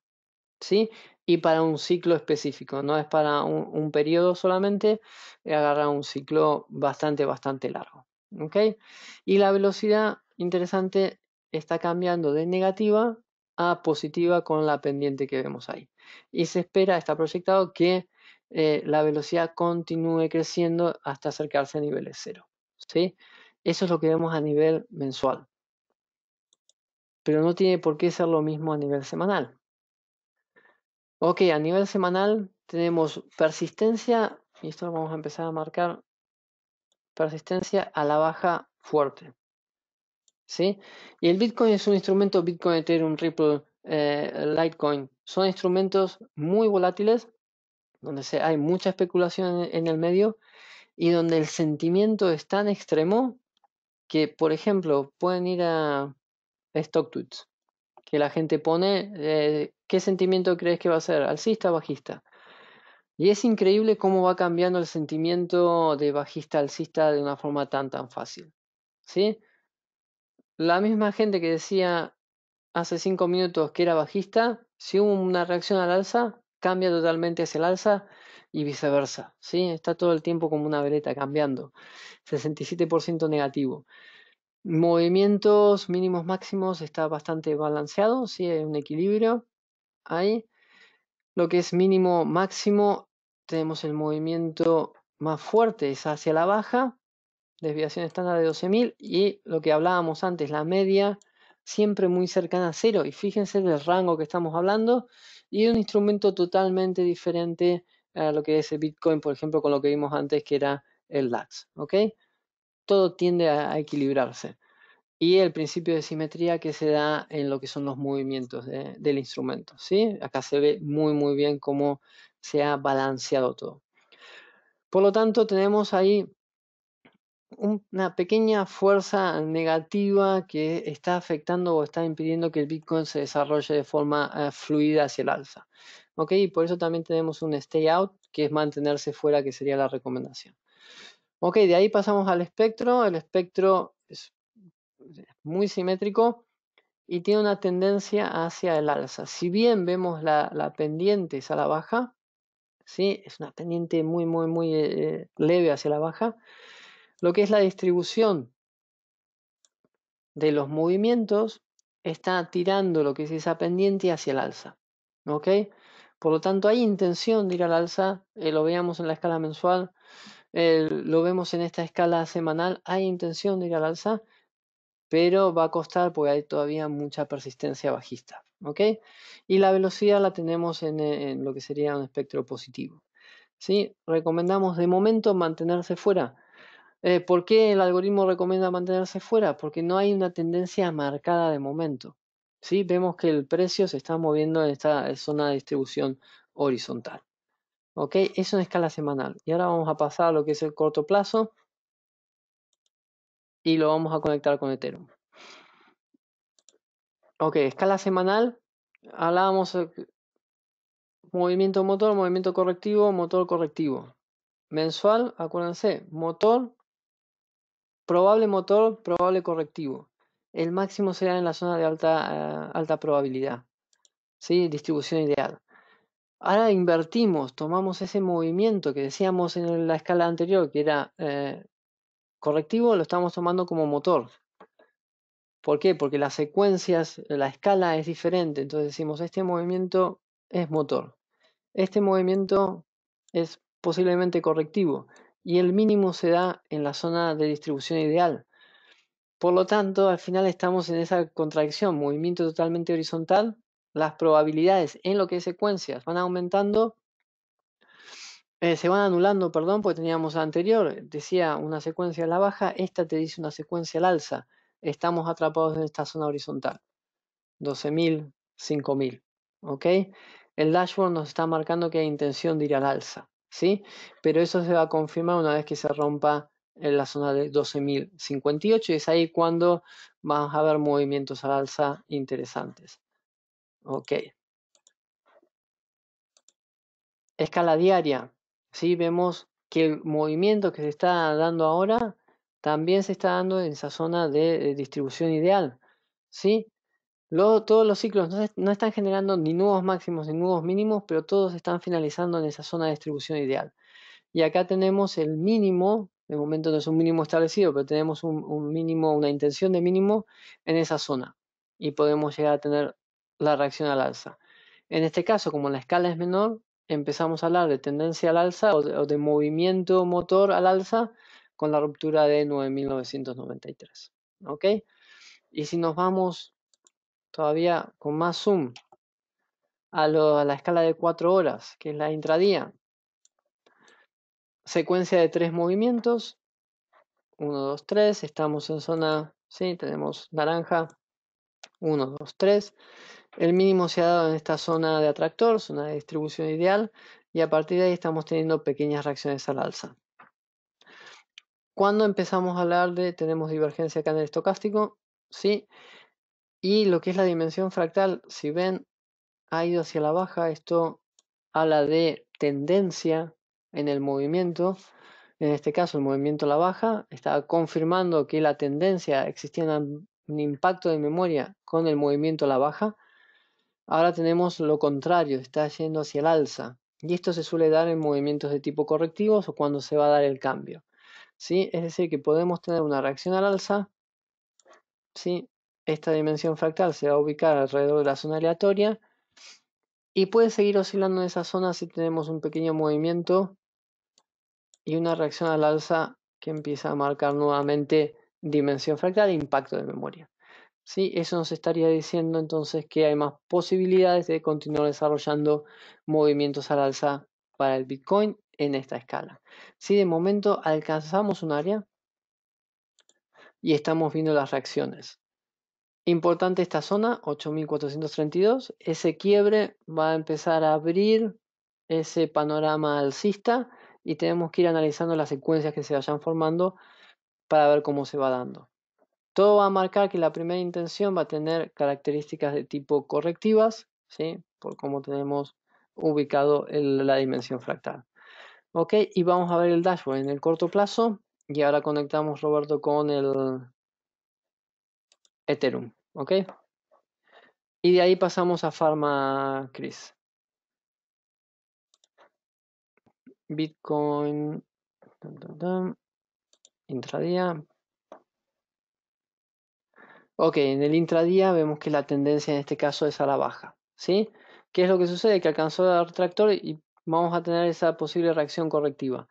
¿sí? Y para un ciclo específico, no es para un, periodo solamente, agarra un ciclo bastante, bastante largo, ¿ok? Y la velocidad interesante está cambiando de negativa a positiva con la pendiente que vemos ahí. Y se espera, está proyectado que eh, la velocidad continúe creciendo hasta acercarse a niveles cero. ¿sí? Eso es lo que vemos a nivel mensual. Pero no tiene por qué ser lo mismo a nivel semanal. Ok, a nivel semanal tenemos persistencia, y esto lo vamos a empezar a marcar, persistencia a la baja fuerte. ¿sí? Y el Bitcoin es un instrumento, Bitcoin, Ethereum, Ripple, eh, Litecoin, son instrumentos muy volátiles, donde se, hay mucha especulación en, el medio y donde el sentimiento es tan extremo que, por ejemplo, pueden ir a StockTwits, que la gente pone, eh, ¿qué sentimiento crees que va a ser? ¿Alcista o bajista? Y es increíble cómo va cambiando el sentimiento de bajista alcista de una forma tan tan fácil. ¿Sí? la misma gente que decía hace cinco minutos que era bajista, si hubo una reacción al alza, cambia totalmente hacia el alza y viceversa. ¿sí? Está todo el tiempo como una veleta cambiando. 67% negativo. Movimientos mínimos máximos está bastante balanceado, ¿sí? hay un equilibrio ahí. Lo que es mínimo máximo, tenemos el movimiento más fuerte, es hacia la baja, desviación estándar de 12.000 y lo que hablábamos antes, la media siempre muy cercana a cero. Y fíjense el rango que estamos hablando y un instrumento totalmente diferente a lo que es el Bitcoin, por ejemplo, con lo que vimos antes que era el DAX. Todo tiende a equilibrarse. Y el principio de simetría que se da en lo que son los movimientos del instrumento. ¿sí? Acá se ve muy, muy bien cómo se ha balanceado todo. Por lo tanto, tenemos ahí una pequeña fuerza negativa que está afectando o está impidiendo que el Bitcoin se desarrolle de forma eh, fluida hacia el alza. ¿Ok? Y por eso también tenemos un stay out, que es mantenerse fuera, que sería la recomendación. Ok, de ahí pasamos al espectro. El espectro es muy simétrico y tiene una tendencia hacia el alza. Si bien vemos la, pendiente es a la baja, ¿sí? es una pendiente muy, muy, muy eh, eh, leve hacia la baja lo que es la distribución de los movimientos está tirando lo que es esa pendiente hacia el alza. ¿Ok? Por lo tanto, hay intención de ir al alza, eh, lo veamos en la escala mensual, eh, lo vemos en esta escala semanal, hay intención de ir al alza, pero va a costar porque hay todavía mucha persistencia bajista. ¿Ok? Y la velocidad la tenemos en, eh, en lo que sería un espectro positivo. ¿Sí? Recomendamos de momento mantenerse fuera eh, ¿Por qué el algoritmo recomienda mantenerse fuera? Porque no hay una tendencia marcada de momento. ¿sí? Vemos que el precio se está moviendo en esta zona de distribución horizontal. ¿Ok? Es una escala semanal. Y ahora vamos a pasar a lo que es el corto plazo. Y lo vamos a conectar con Ethereum. Ok, escala semanal. Hablábamos de eh, movimiento motor, movimiento correctivo, motor correctivo. Mensual, acuérdense, motor Probable motor, probable correctivo. El máximo será en la zona de alta, eh, alta probabilidad. ¿Sí? Distribución ideal. Ahora invertimos, tomamos ese movimiento que decíamos en la escala anterior, que era eh, correctivo, lo estamos tomando como motor. ¿Por qué? Porque las secuencias, la escala es diferente. Entonces decimos, este movimiento es motor. Este movimiento es posiblemente correctivo y el mínimo se da en la zona de distribución ideal. Por lo tanto, al final estamos en esa contradicción, movimiento totalmente horizontal, las probabilidades en lo que es secuencias van aumentando, eh, se van anulando, perdón, porque teníamos anterior, decía una secuencia a la baja, esta te dice una secuencia al alza, estamos atrapados en esta zona horizontal, 12.000, 5.000, ¿ok? El dashboard nos está marcando que hay intención de ir al alza. ¿sí? Pero eso se va a confirmar una vez que se rompa en la zona de 12.058 y es ahí cuando vamos a ver movimientos al alza interesantes. Ok. Escala diaria. ¿sí? Vemos que el movimiento que se está dando ahora también se está dando en esa zona de eh, distribución ideal. ¿sí? todos los ciclos no, están generando ni nuevos máximos ni nuevos mínimos, pero todos están finalizando en esa zona de distribución ideal. Y acá tenemos el mínimo, de momento no es un mínimo establecido, pero tenemos un, mínimo, una intención de mínimo en esa zona. Y podemos llegar a tener la reacción al alza. En este caso, como la escala es menor, empezamos a hablar de tendencia al alza o de, movimiento motor al alza con la ruptura de 9993. ¿Ok? Y si nos vamos todavía con más zoom a, la escala de 4 horas, que es la intradía. Secuencia de tres movimientos. 1, 2, 3. Estamos en zona, sí, tenemos naranja. 1, 2, 3. El mínimo se ha dado en esta zona de atractor, zona de distribución ideal, y a partir de ahí estamos teniendo pequeñas reacciones al alza. Cuando empezamos a hablar de tenemos divergencia en el estocástico? Sí, y lo que es la dimensión fractal, si ven, ha ido hacia la baja. Esto habla de tendencia en el movimiento. En este caso, el movimiento a la baja está confirmando que la tendencia existía un impacto de memoria con el movimiento a la baja. Ahora tenemos lo contrario, está yendo hacia el alza. Y esto se suele dar en movimientos de tipo correctivos o cuando se va a dar el cambio. ¿sí? Es decir, que podemos tener una reacción al alza ¿sí? Esta dimensión fractal se va a ubicar alrededor de la zona aleatoria y puede seguir oscilando en esa zona si tenemos un pequeño movimiento y una reacción al alza que empieza a marcar nuevamente dimensión fractal e impacto de memoria. ¿Sí? Eso nos estaría diciendo entonces que hay más posibilidades de continuar desarrollando movimientos al alza para el Bitcoin en esta escala. Si de momento alcanzamos un área y estamos viendo las reacciones. Importante esta zona, 8432. Ese quiebre va a empezar a abrir ese panorama alcista y tenemos que ir analizando las secuencias que se vayan formando para ver cómo se va dando. Todo va a marcar que la primera intención va a tener características de tipo correctivas, ¿sí? por cómo tenemos ubicado la dimensión fractal. Ok, y vamos a ver el dashboard en el corto plazo. Y ahora conectamos, Roberto, con el Ethereum, ¿ok? Y de ahí pasamos a Chris Bitcoin intradía. Ok, en el intradía vemos que la tendencia en este caso es a la baja, ¿sí? ¿Qué es lo que sucede? Que alcanzó el retractor y vamos a tener esa posible reacción correctiva.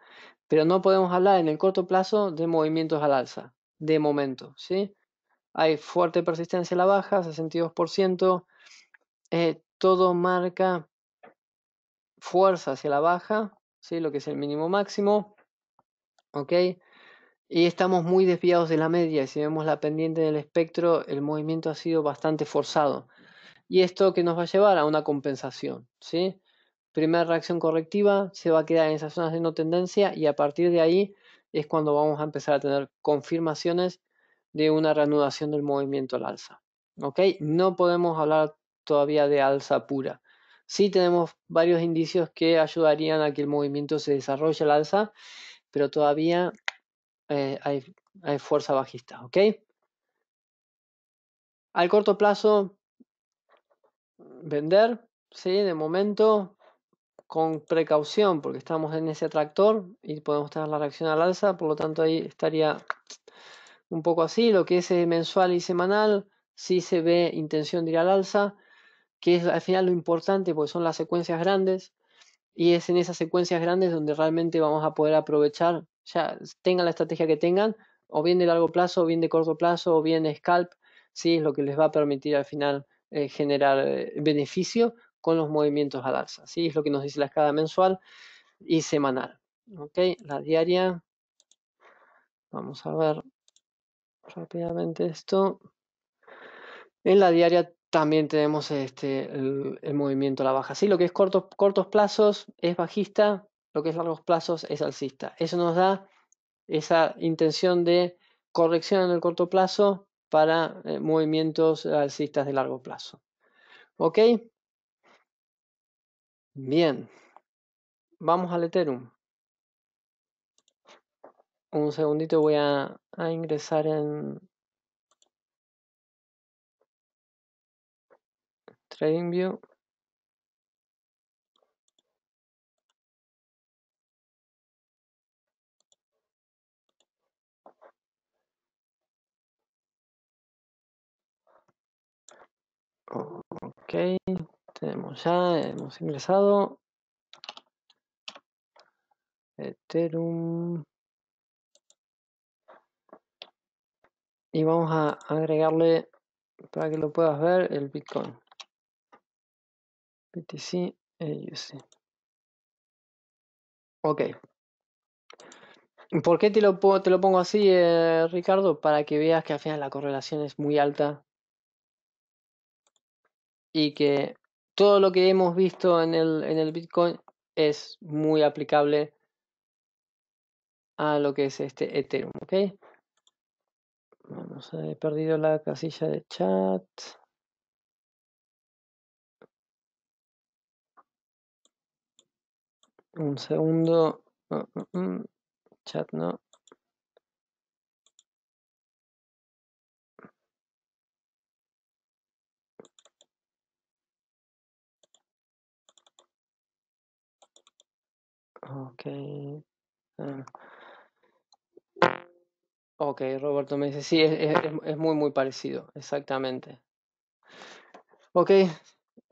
Pero no podemos hablar en el corto plazo de movimientos al alza, de momento, ¿sí? hay fuerte persistencia a la baja, 62%. Eh, todo marca fuerza hacia la baja, ¿sí? lo que es el mínimo máximo. ¿ok? Y estamos muy desviados de la media. si vemos la pendiente del espectro, el movimiento ha sido bastante forzado. Y esto que nos va a llevar a una compensación. ¿sí? Primera reacción correctiva, se va a quedar en esas zonas de no tendencia y a partir de ahí es cuando vamos a empezar a tener confirmaciones de una reanudación del movimiento al alza. ¿ok? No podemos hablar todavía de alza pura. Sí tenemos varios indicios que ayudarían a que el movimiento se desarrolle al alza, pero todavía eh, hay, fuerza bajista. ¿ok? Al corto plazo, vender, ¿sí? de momento, con precaución, porque estamos en ese tractor y podemos tener la reacción al alza, por lo tanto ahí estaría un poco así, lo que es eh, mensual y semanal, sí se ve intención de ir al alza, que es al final lo importante porque son las secuencias grandes y es en esas secuencias grandes donde realmente vamos a poder aprovechar, ya tengan la estrategia que tengan, o bien de largo plazo, o bien de corto plazo, o bien scalp, sí es lo que les va a permitir al final eh, generar eh, beneficio con los movimientos al alza, sí es lo que nos dice la escala mensual y semanal. Ok, la diaria, vamos a ver rápidamente esto. En la diaria también tenemos este, el, movimiento a la baja. si Lo que es cortos, cortos plazos es bajista, lo que es largos plazos es alcista. Eso nos da esa intención de corrección en el corto plazo para eh, movimientos alcistas de largo plazo. ¿Ok? Bien. Vamos al Ethereum un segundito voy a, ingresar en TradingView. Ok, tenemos ya, hemos ingresado. Ethereum. y vamos a agregarle para que lo puedas ver el Bitcoin. BTC AUC. Ok. ¿Por qué te lo, te lo pongo así, eh, Ricardo? Para que veas que al final la correlación es muy alta y que todo lo que hemos visto en el, en el Bitcoin es muy aplicable a lo que es este Ethereum, ¿ok? he perdido la casilla de chat. Un segundo. Mm, mm, mm. Chat no. Okay. Ah. Ok, Roberto me dice, sí, es, muy, muy parecido, exactamente. Ok,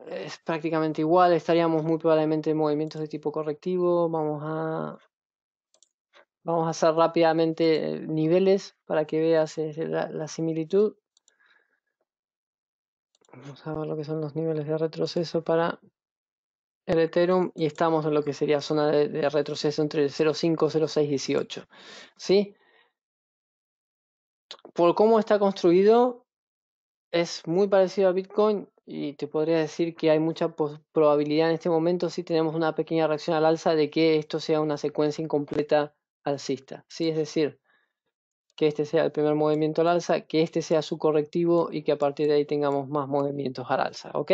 es prácticamente igual, estaríamos muy probablemente en movimientos de tipo correctivo, vamos a... Vamos a hacer rápidamente eh, niveles para que veas eh, la, similitud. Vamos a ver lo que son los niveles de retroceso para el Ethereum y estamos en lo que sería zona de, retroceso entre el 0.5, 0.6, 18. ¿Sí? por cómo está construido, es muy parecido a Bitcoin y te podría decir que hay mucha probabilidad en este momento, si tenemos una pequeña reacción al alza, de que esto sea una secuencia incompleta alcista. ¿sí? Es decir, que este sea el primer movimiento al alza, que este sea su correctivo y que a partir de ahí tengamos más movimientos al alza. ¿ok?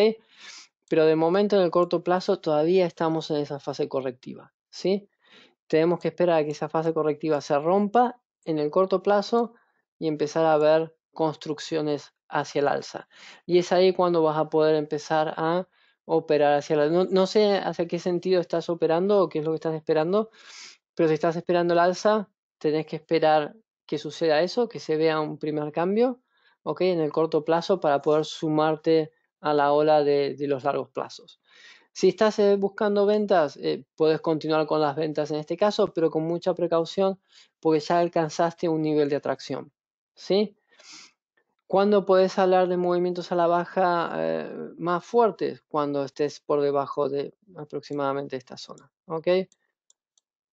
Pero de momento, en el corto plazo, todavía estamos en esa fase correctiva. ¿sí? Tenemos que esperar a que esa fase correctiva se rompa en el corto plazo y empezar a ver construcciones hacia el alza. Y es ahí cuando vas a poder empezar a operar hacia la... No, no sé hacia qué sentido estás operando o qué es lo que estás esperando, pero si estás esperando el alza, tenés que esperar que suceda eso, que se vea un primer cambio, ¿ok? En el corto plazo para poder sumarte a la ola de, los largos plazos. Si estás eh, buscando ventas, eh, puedes continuar con las ventas en este caso, pero con mucha precaución porque ya alcanzaste un nivel de atracción. ¿sí? ¿Cuándo puedes hablar de movimientos a la baja eh, más fuertes? Cuando estés por debajo de aproximadamente esta zona, ¿ok?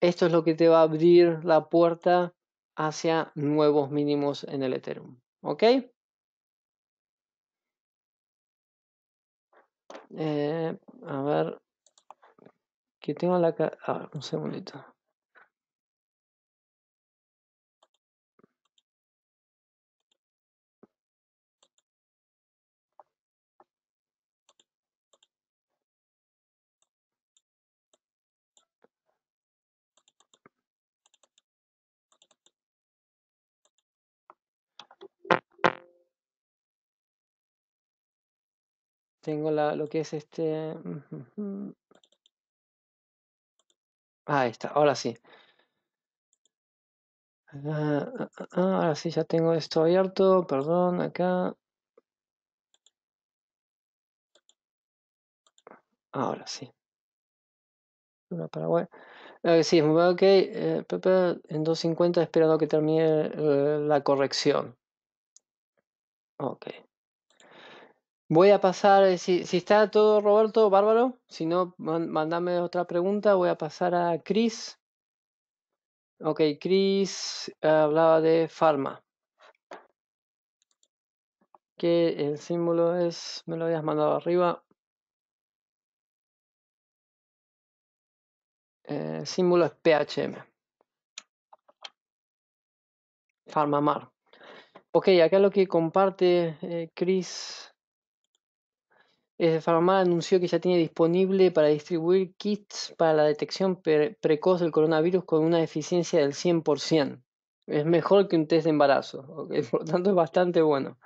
Esto es lo que te va a abrir la puerta hacia nuevos mínimos en el Ethereum, ¿ok? Eh, a ver, que tengo la... A ver, un segundito. tengo la, lo que es este... Ahí está, ahora sí. Ah, ah, ah, ahora sí, ya tengo esto abierto, perdón, acá. Ahora sí. Una Paraguay. Eh, sí, ok, eh, Pepe, en 250 esperando que termine eh, la corrección. Ok. Voy a pasar, eh, si, si está todo Roberto, bárbaro. Si no, mandame otra pregunta. Voy a pasar a Chris. Ok, Chris eh, hablaba de Pharma. Que el símbolo es, me lo habías mandado arriba. El eh, símbolo es PHM. Mar. Ok, acá lo que comparte Chris eh, Farma anunció que ya tiene disponible para distribuir kits para la detección precoz del coronavirus con una eficiencia del 100%. Es mejor que un test de embarazo, por lo tanto es bastante bueno.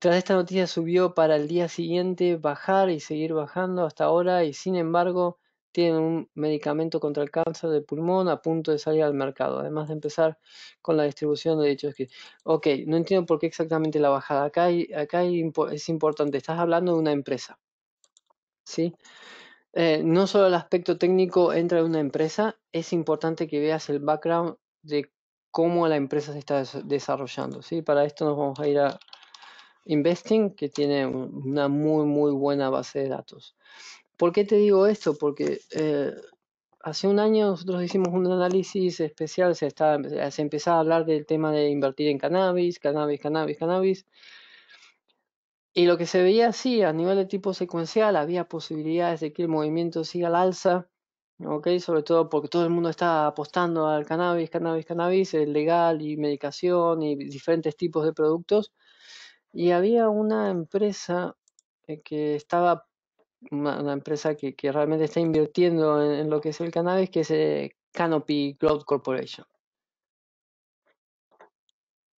Tras esta noticia subió para el día siguiente bajar y seguir bajando hasta ahora y sin embargo tienen un medicamento contra el cáncer de pulmón a punto de salir al mercado, además de empezar con la distribución de dichos que Ok, no entiendo por qué exactamente la bajada. Acá, acá es importante, estás hablando de una empresa. ¿Sí? Eh, no solo el aspecto técnico entra en una empresa, es importante que veas el background de cómo la empresa se está desarrollando. ¿sí? Para esto nos vamos a ir a Investing, que tiene una muy, muy buena base de datos. ¿Por qué te digo esto? Porque eh, hace un año nosotros hicimos un análisis especial, se, está, se empezaba a hablar del tema de invertir en cannabis, cannabis, cannabis, cannabis. Y lo que se veía así, a nivel de tipo secuencial, había posibilidades de que el movimiento siga al alza, ¿ok? Sobre todo porque todo el mundo está apostando al cannabis, cannabis, cannabis, legal y medicación y diferentes tipos de productos. Y había una empresa eh, que estaba una, empresa que, realmente está invirtiendo en, lo que es el cannabis, que es eh, Canopy Growth Corporation.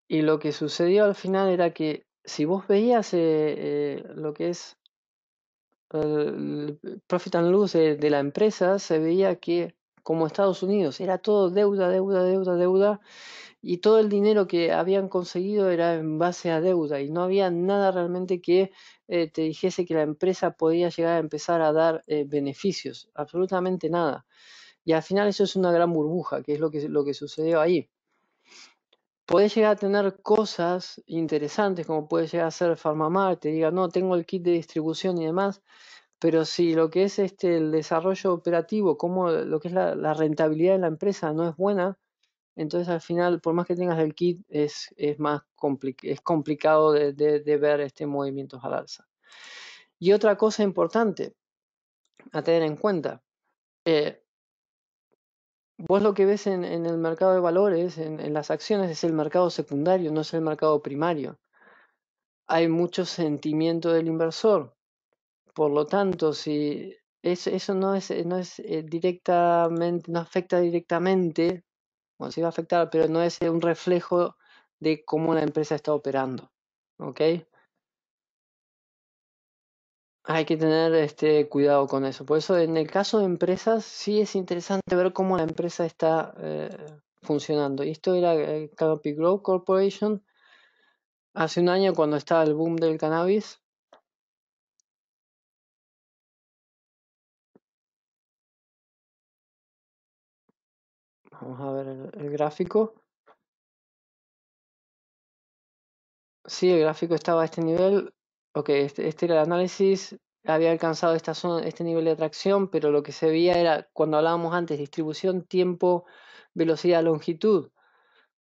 Y lo que sucedió al final era que si vos veías eh, eh, lo que es el profit and loss de la empresa, se veía que como Estados Unidos. Era todo deuda, deuda, deuda, deuda. Y todo el dinero que habían conseguido era en base a deuda y no había nada realmente que eh, te dijese que la empresa podía llegar a empezar a dar eh, beneficios, absolutamente nada. Y al final eso es una gran burbuja, que es lo que, lo que sucedió ahí. Podés llegar a tener cosas interesantes, como puede llegar a ser Farmamar, te diga, no, tengo el kit de distribución y demás, pero si lo que es este, el desarrollo operativo, como lo que es la rentabilidad de la empresa no es buena, entonces al final, por más que tengas el kit, es, más es complicado de, ver este movimiento al alza. Y otra cosa importante a tener en cuenta, eh, vos lo que ves en, el mercado de valores, en, las acciones, es el mercado secundario, no es el mercado primario. Hay mucho sentimiento del inversor. Por lo tanto, si eso, no, es, no es eh, directamente, no afecta directamente bueno, va a afectar, pero no es un reflejo de cómo la empresa está operando. ¿Ok? Hay que tener este cuidado con eso. Por eso, en el caso de empresas, sí es interesante ver cómo la empresa está eh, funcionando. esto era eh, Canopy Growth Corporation. Hace un año, cuando estaba el boom del cannabis, Vamos a ver el, gráfico. Sí, el gráfico estaba a este nivel. Ok, este, este era el análisis. Había alcanzado este nivel de atracción, pero lo que se veía era, cuando hablábamos antes, distribución, tiempo, velocidad, longitud.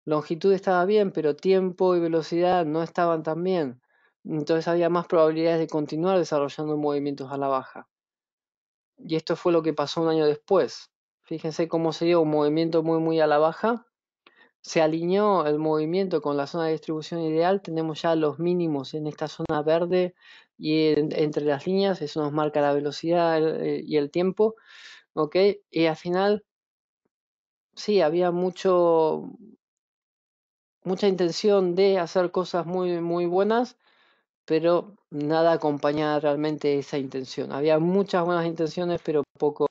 Longitud estaba bien, pero tiempo y velocidad no estaban tan bien. Entonces había más probabilidades de continuar desarrollando movimientos a la baja. Y esto fue lo que pasó un año después. Fíjense cómo se dio un movimiento muy muy a la baja. Se alineó el movimiento con la zona de distribución ideal. Tenemos ya los mínimos en esta zona verde y entre las líneas. Eso nos marca la velocidad eh, y el tiempo. Y al final, sí, había mucho, mucha intención de hacer cosas muy, muy buenas, pero nada acompañaba realmente esa intención. Había muchas buenas intenciones, pero poco,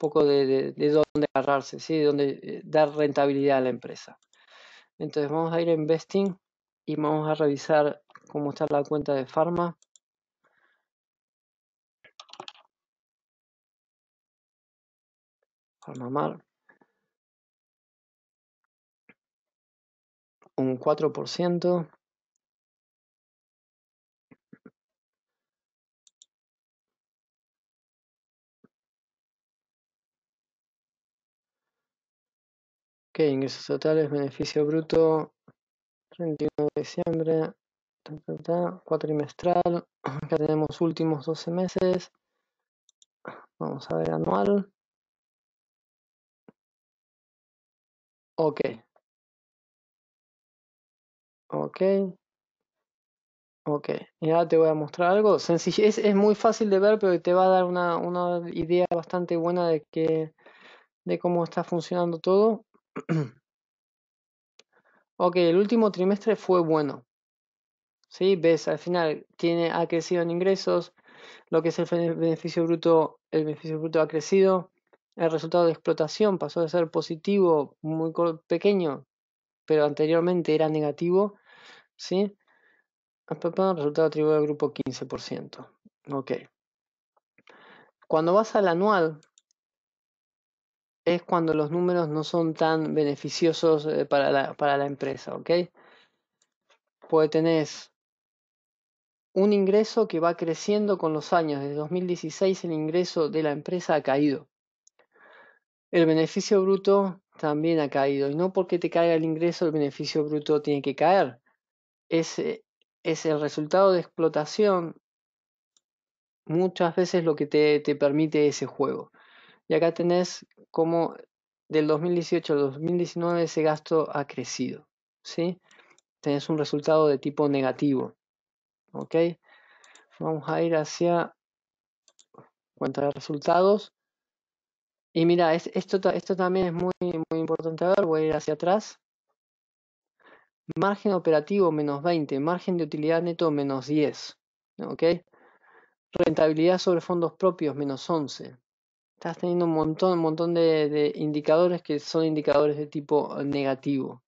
poco de, dónde agarrarse, ¿sí? de dónde eh, dar rentabilidad a la empresa. Entonces vamos a ir a Investing y vamos a revisar cómo está la cuenta de Pharma. Mar. Un 4%. ingresos totales, beneficio bruto, 31 de diciembre, cuatrimestral, acá tenemos últimos 12 meses, vamos a ver anual. Ok. Ok. Ok, y ahora te voy a mostrar algo. es, es, muy fácil de ver, pero te va a dar una, una idea bastante buena de, que, de cómo está funcionando todo. ok, el último trimestre fue bueno. ¿Sí? Ves, al final tiene, ha crecido en ingresos, lo que es el beneficio bruto, el beneficio bruto ha crecido, el resultado de explotación pasó de ser positivo, muy pequeño, pero anteriormente era negativo, ¿sí? Ah, el resultado tributario del grupo 15%. Ok. Cuando vas al anual, es cuando los números no son tan beneficiosos eh, para, la, empresa, ¿ok? puede tener un ingreso que va creciendo con los años. Desde 2016 el ingreso de la empresa ha caído. El beneficio bruto también ha caído. Y no porque te caiga el ingreso, el beneficio bruto tiene que caer. Es, eh, es el resultado de explotación muchas veces lo que te permite ese juego. Y acá tenés cómo del 2018 al 2019 ese gasto ha crecido, ¿sí? Tenés un resultado de tipo negativo, ¿ok? Vamos a ir hacia cuenta de resultados. Y mira, esto, esto también es muy, muy importante. ver, voy a ir hacia atrás. Margen operativo menos 20, margen de utilidad neto menos 10, ¿ok? Rentabilidad sobre fondos propios menos 11, estás teniendo un montón, un montón de, de indicadores que son indicadores de tipo eh, negativo.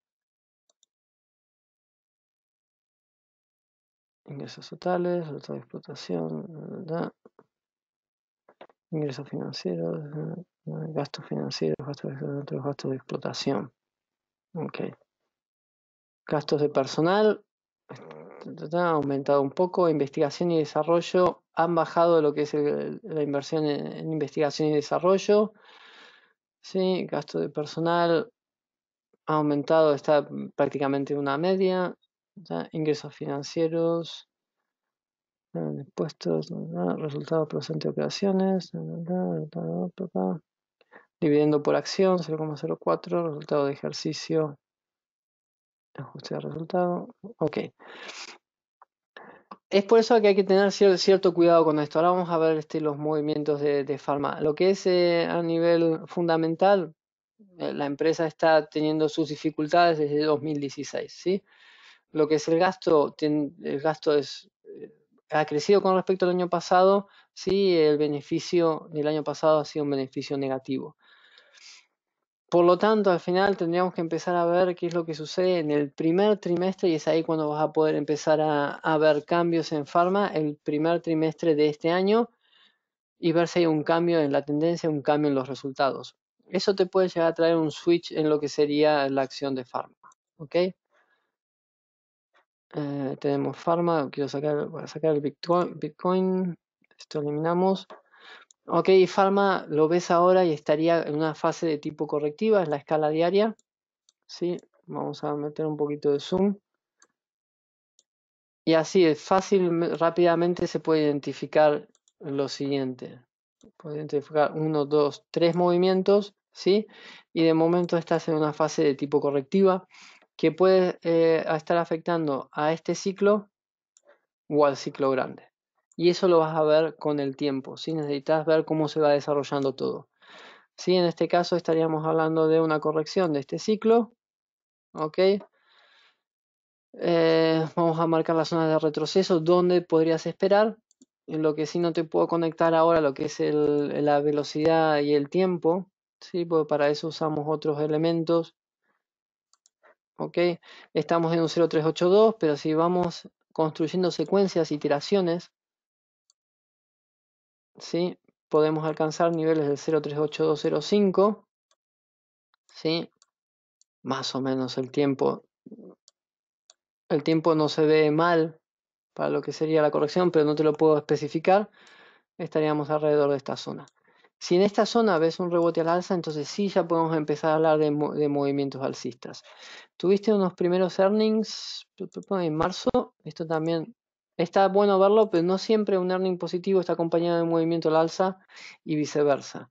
Ingresos totales, resultado de explotación, ingresos financieros, gastos financieros, gastos de, otros gastos de explotación. Okay. Gastos de personal, ha aumentado un poco, investigación y desarrollo, han bajado lo que es la inversión en, investigación y desarrollo, ¿sí? gasto de personal ha aumentado, está prácticamente una media, ingresos financieros, impuestos, resultados presente de operaciones, dividiendo por acción 0,04, resultado de ejercicio de resultado. Ok. Es por eso que hay que tener cierto, cuidado con esto. Ahora vamos a ver este, los movimientos de, de Lo que es eh, a nivel fundamental, eh, la empresa está teniendo sus dificultades desde 2016. ¿sí? Lo que es el gasto, el gasto es, eh, ha crecido con respecto al año pasado. Sí, el beneficio del año pasado ha sido un beneficio negativo. Por lo tanto, al final tendríamos que empezar a ver qué es lo que sucede en el primer trimestre y es ahí cuando vas a poder empezar a, ver cambios en Pharma el primer trimestre de este año y ver si hay un cambio en la tendencia, un cambio en los resultados. Eso te puede llegar a traer un switch en lo que sería la acción de Pharma. ¿Ok? Eh, tenemos Pharma, quiero sacar, sacar el Bitcoin, esto eliminamos. Ok, Farma lo ves ahora y estaría en una fase de tipo correctiva, es la escala diaria. ¿sí? Vamos a meter un poquito de zoom. Y así, es fácil, rápidamente se puede identificar lo siguiente. Puede identificar uno, dos, tres movimientos, ¿sí? Y de momento estás en una fase de tipo correctiva que puede eh, estar afectando a este ciclo o al ciclo grande. Y eso lo vas a ver con el tiempo, si necesitas ver cómo se va desarrollando todo. ¿Sí? En este caso estaríamos hablando de una corrección de este ciclo. ¿Ok? Eh, vamos a marcar las zonas de retroceso donde podrías esperar. En lo que sí no te puedo conectar ahora, lo que es la velocidad y el tiempo, ¿sí? para eso usamos otros elementos. ¿Ok? Estamos en un 0382, pero si vamos construyendo secuencias, iteraciones, ¿sí? podemos alcanzar niveles del 0.38205, ¿sí? más o menos el tiempo. El tiempo no se ve mal para lo que sería la corrección, pero no te lo puedo especificar. Estaríamos alrededor de esta zona. Si en esta zona ves un rebote al alza, entonces sí ya podemos empezar a hablar de, de movimientos alcistas. Tuviste unos primeros earnings en marzo, esto también Está bueno verlo, pero no siempre un earning positivo está acompañado de un movimiento al alza y viceversa.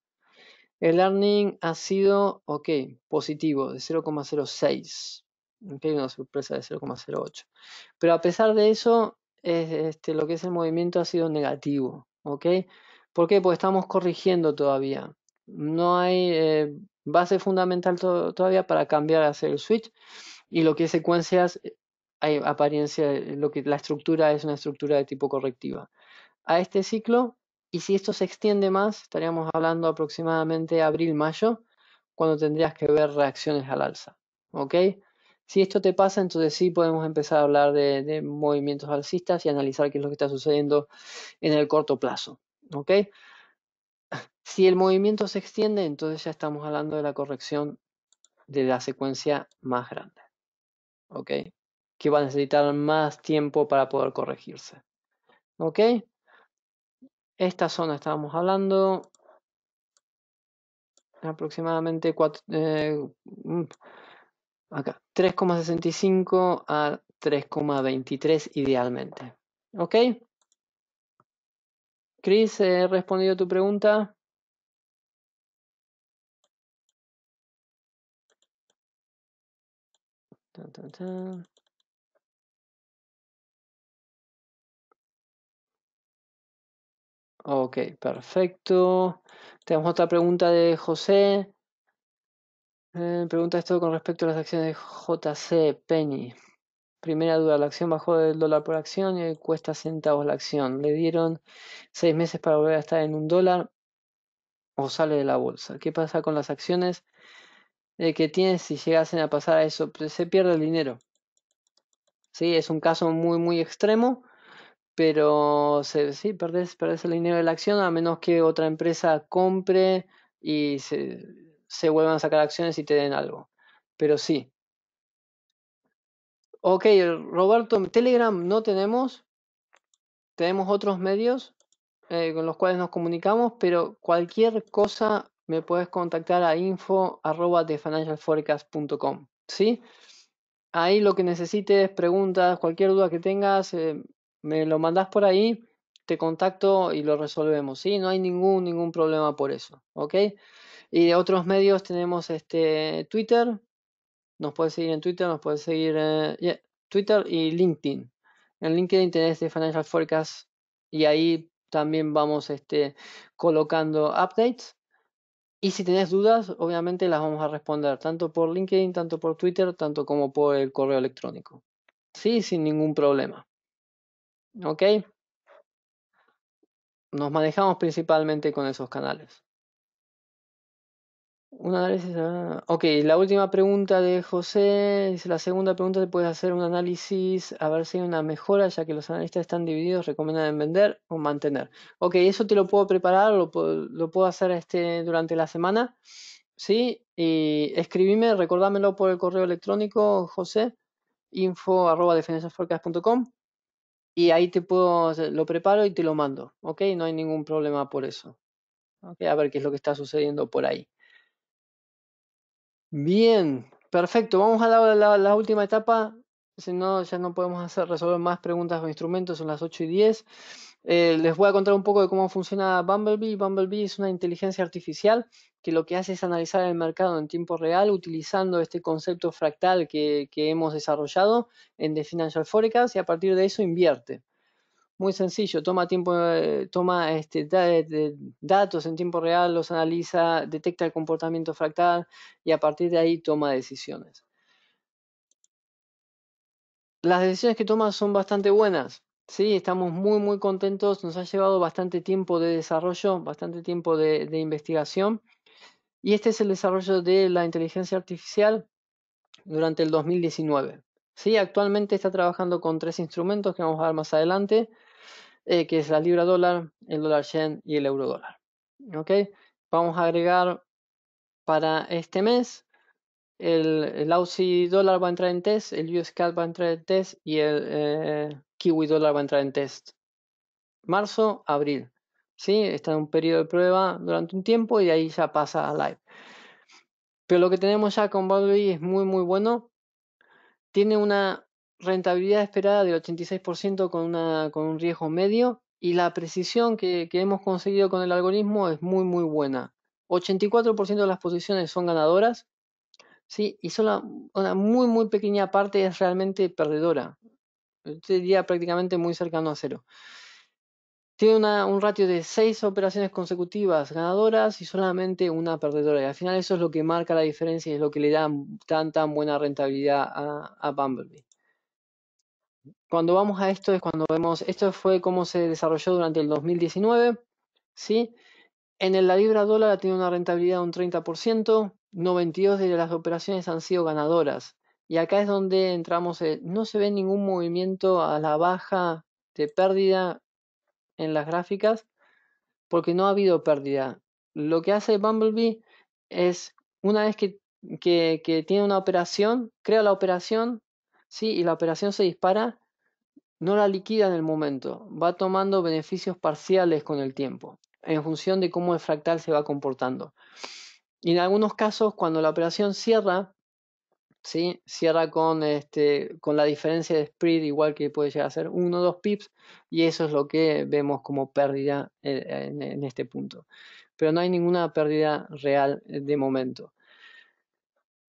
El earning ha sido, ok, positivo, de 0,06. una sorpresa de 0,08. Pero a pesar de eso, este, lo que es el movimiento ha sido negativo. ¿Por qué? Porque estamos corrigiendo todavía. No hay eh, base fundamental todavía para cambiar hacer el switch. Y lo que es secuencias hay apariencia, eh, lo que, la estructura es una estructura de tipo correctiva. A este ciclo, y si esto se extiende más, estaríamos hablando aproximadamente abril-mayo, cuando tendrías que ver reacciones al alza. ¿Ok? Si esto te pasa, entonces sí podemos empezar a hablar de, de, movimientos alcistas y analizar qué es lo que está sucediendo en el corto plazo. ¿Ok? Si el movimiento se extiende, entonces ya estamos hablando de la corrección de la secuencia más grande. ¿Ok? que va a necesitar más tiempo para poder corregirse. ¿Ok? Esta zona estábamos hablando aproximadamente eh, mm, acá 3,65 a 3,23 idealmente. ¿Ok? Chris, ¿he respondido a tu pregunta? Ok, perfecto. Tenemos otra pregunta de José. Eh, pregunta esto con respecto a las acciones de JC Penny. Primera duda, la acción bajó del dólar por acción y cuesta centavos la acción. Le dieron seis meses para volver a estar en un dólar o sale de la bolsa. ¿Qué pasa con las acciones eh, que tiene si llegasen a pasar a eso? Se pierde el dinero. Sí, es un caso muy, muy extremo pero sí, perdés, el dinero de la acción a menos que otra empresa compre y se, vuelvan a sacar acciones y te den algo. Pero sí. Ok, Roberto, Telegram no tenemos. Tenemos otros medios eh, con los cuales nos comunicamos, pero cualquier cosa me puedes contactar a info ¿sí? Ahí lo que necesites, preguntas, cualquier duda que tengas, eh, me lo mandas por ahí, te contacto y lo resolvemos, ¿sí? No hay ningún, ningún problema por eso, ¿ok? Y de otros medios tenemos este Twitter, nos puedes seguir en Twitter, nos puedes seguir eh, eh, Twitter y LinkedIn. En LinkedIn tenés de Financial Forecast y ahí también vamos este, colocando updates. Y si tenés dudas, obviamente las vamos a responder, tanto por LinkedIn, tanto por Twitter, tanto como por el correo electrónico. Sí, sin ningún problema. ¿Ok? Nos manejamos principalmente con esos canales. Un análisis. ok, la última pregunta de José. Dice: La segunda pregunta: ¿te puedes hacer un análisis a ver si hay una mejora, ya que los analistas están divididos? ¿Recomiendan vender o mantener? Ok, eso te lo puedo preparar, lo, puedo hacer este, durante la semana. ¿Sí? Y escribime, recordámelo por el correo electrónico, José, info arroba y ahí te puedo, lo preparo y te lo mando, ¿ok? No hay ningún problema por eso. ¿Ok? A ver qué es lo que está sucediendo por ahí. Bien, perfecto. Vamos a la, última etapa. Si no, ya no podemos hacer, resolver más preguntas o instrumentos, son las 8 y 10. Eh, les voy a contar un poco de cómo funciona Bumblebee. Bumblebee es una inteligencia artificial que lo que hace es analizar el mercado en tiempo real utilizando este concepto fractal que, hemos desarrollado en The Financial Forecast y a partir de eso invierte. Muy sencillo, toma tiempo, eh, toma este, datos en tiempo real, los analiza, detecta el comportamiento fractal y a partir de ahí toma decisiones. Las decisiones que toma son bastante buenas Sí, estamos muy, muy contentos. Nos ha llevado bastante tiempo de desarrollo, bastante tiempo de, investigación. Y este es el desarrollo de la inteligencia artificial durante el 2019. Sí, actualmente está trabajando con tres instrumentos que vamos a ver más adelante, eh, que es la libra dólar, el dólar yen y el euro dólar. ¿Ok? Vamos a agregar para este mes el, el Aussie dólar va a entrar en test, el US va a entrar en test y el eh, Kiwi dólar va a entrar en test. Marzo, abril. ¿sí? Está en un periodo de prueba durante un tiempo y de ahí ya pasa a live. Pero lo que tenemos ya con Baldwin es muy, muy bueno. Tiene una rentabilidad esperada de 86% con, con un riesgo medio y la precisión que, que hemos conseguido con el algoritmo es muy, muy buena. 84% de las posiciones son ganadoras, ¿sí? Y solo una muy, muy pequeña parte es realmente perdedora. Yo diría prácticamente muy cercano a cero. Tiene un ratio de seis operaciones consecutivas ganadoras y solamente una perdedora. Y al final eso es lo que marca la diferencia y es lo que le da tan, buena rentabilidad a, Bumblebee cuando vamos a esto es cuando vemos, esto fue cómo se desarrolló durante el 2019, ¿sí? En el, la libra dólar tiene una rentabilidad de un 30%, 92 de las operaciones han sido ganadoras. Y acá es donde entramos, eh, no se ve ningún movimiento a la baja de pérdida en las gráficas porque no ha habido pérdida. Lo que hace Bumblebee es una vez que, que, que tiene una operación, crea la operación, sí, y la operación se dispara, no la liquida en el momento, va tomando beneficios parciales con el tiempo, en función de cómo el fractal se va comportando. Y en algunos casos, cuando la operación cierra, ¿sí? cierra con, este, con la diferencia de spread igual que puede llegar a ser 1 o 2 pips, y eso es lo que vemos como pérdida eh, en, este punto. Pero no hay ninguna pérdida real eh, de momento.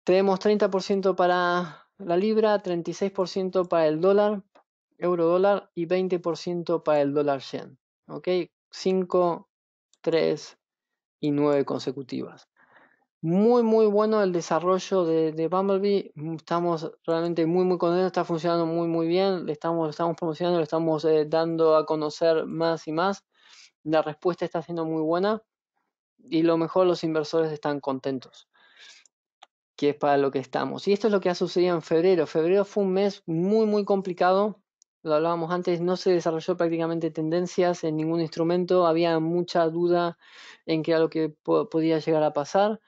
Tenemos 30% para la libra, 36% para el dólar, euro dólar y 20% para el dólar yen. ¿Ok? 5, 3 y 9 consecutivas. Muy, muy bueno el desarrollo de, Bumblebee. Mm, estamos realmente muy, muy contentos. Está funcionando muy, muy bien. Le estamos, estamos promocionando, le estamos eh, dando a conocer más y más. La respuesta está siendo muy buena. Y lo mejor, los inversores están contentos que es para lo que estamos. Y esto es lo que ha sucedido en febrero. Febrero fue un mes muy, muy complicado lo hablábamos antes, no se desarrolló prácticamente tendencias en ningún instrumento, había mucha duda en qué era lo que podía llegar a pasar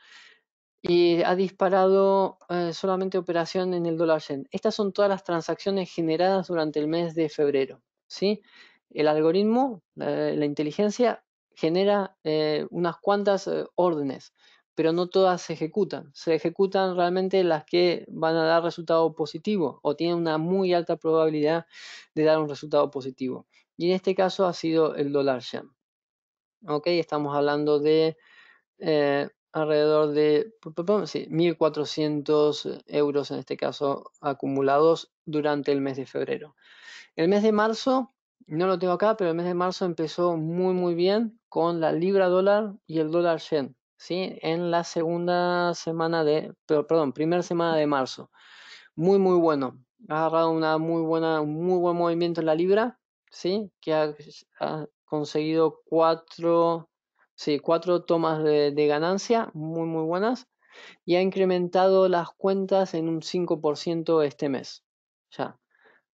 y ha disparado eh, solamente operación en el dólar yen. Estas son todas las transacciones generadas durante el mes de febrero. ¿sí? El algoritmo, eh, la inteligencia, genera eh, unas cuantas órdenes pero no todas se ejecutan. Se ejecutan realmente las que van a dar resultado positivo o tienen una muy alta probabilidad de dar un resultado positivo. Y en este caso ha sido el dólar yen. Ok, estamos hablando de eh, alrededor de 1.400 euros en este caso acumulados durante el mes de febrero. El mes de marzo, no lo tengo acá, pero el mes de marzo empezó muy muy bien con la libra dólar y el dólar yen. ¿sí? En la segunda semana de, perdón, primera semana de marzo. Muy, muy bueno. Ha agarrado una muy buena, un muy buen movimiento en la libra, ¿sí? Que ha, conseguido cuatro, sí, cuatro tomas de, ganancia muy, muy buenas y ha incrementado las cuentas en un 5% este mes. Ya.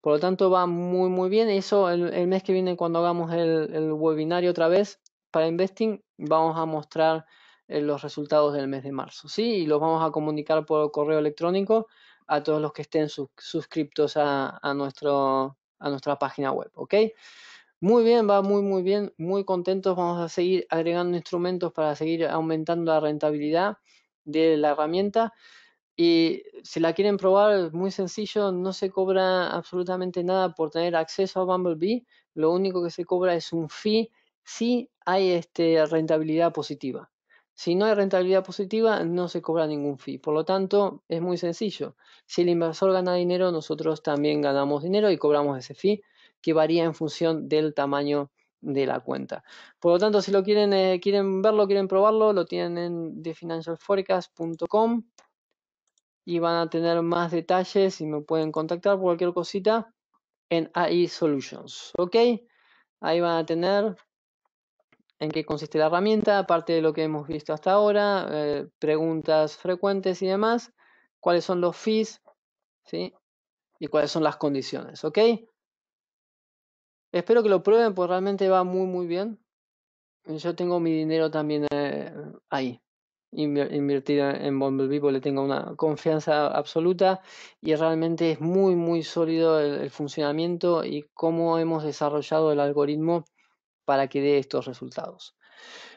Por lo tanto, va muy, muy bien. Eso el, mes que viene, cuando hagamos el, el webinario otra vez para Investing, vamos a mostrar eh, los resultados del mes de marzo. Sí, y los vamos a comunicar por correo electrónico a todos los que estén suscriptos a, nuestro, a nuestra página web, ¿ok? Muy bien, va muy muy bien, muy contentos. Vamos a seguir agregando instrumentos para seguir aumentando la rentabilidad de la herramienta. Y si la quieren probar, muy sencillo, no se cobra absolutamente nada por tener acceso a Bumblebee. Lo único que se cobra es un fee si hay este, rentabilidad positiva. Si no hay rentabilidad positiva, no se cobra ningún fee. Por lo tanto, es muy sencillo. Si el inversor gana dinero, nosotros también ganamos dinero y cobramos ese fee, que varía en función del tamaño de la cuenta. Por lo tanto, si lo quieren, eh, quieren verlo, quieren probarlo, lo tienen en thefinancialforecast.com y van a tener más detalles y me pueden contactar por cualquier cosita en AI Solutions. ¿Ok? Ahí van a tener en qué consiste la herramienta, aparte de lo que hemos visto hasta ahora, eh, preguntas frecuentes y demás, cuáles son los fees ¿sí? y cuáles son las condiciones. ¿ok? Espero que lo prueben, Porque realmente va muy, muy bien. Yo tengo mi dinero también eh, ahí. Invertido en Bumblebee le tengo una confianza absoluta y realmente es muy muy sólido el funcionamiento y cómo hemos desarrollado el algoritmo para que dé estos resultados.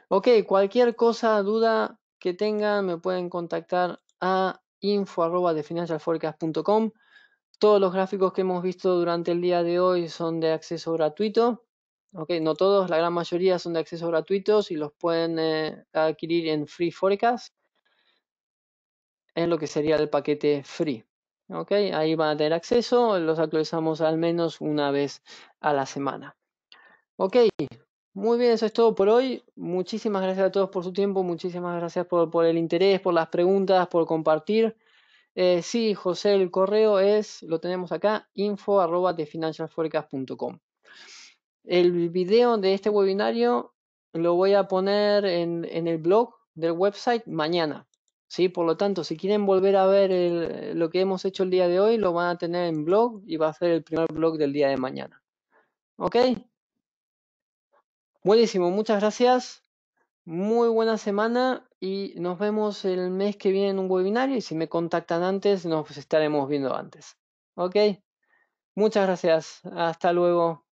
Ok, cualquier cosa, duda que tengan, me pueden contactar a info.definancialforecast.com. Todos los gráficos que hemos visto durante el día de hoy son de acceso gratuito. Ok, no todos, la gran mayoría son de acceso gratuito y los pueden eh, adquirir en Free Forecast, en lo que sería el paquete Free. Ok, ahí van a tener acceso, los actualizamos al menos una vez a la semana. Ok, muy bien, eso es todo por hoy. Muchísimas gracias a todos por su tiempo, muchísimas gracias por, el interés, por las preguntas, por compartir. Eh, sí, José, el correo es, lo tenemos acá, info El video de este webinario lo voy a poner en, el blog del website mañana. ¿sí? Por lo tanto, si quieren volver a ver lo que hemos hecho el día de hoy, lo van a tener en blog y va a ser el primer blog del día de mañana. ¿Ok? Buenísimo, muchas gracias. Muy buena semana y nos vemos el mes que viene en un webinario y si me contactan antes nos estaremos viendo antes. Ok, muchas gracias. Hasta luego.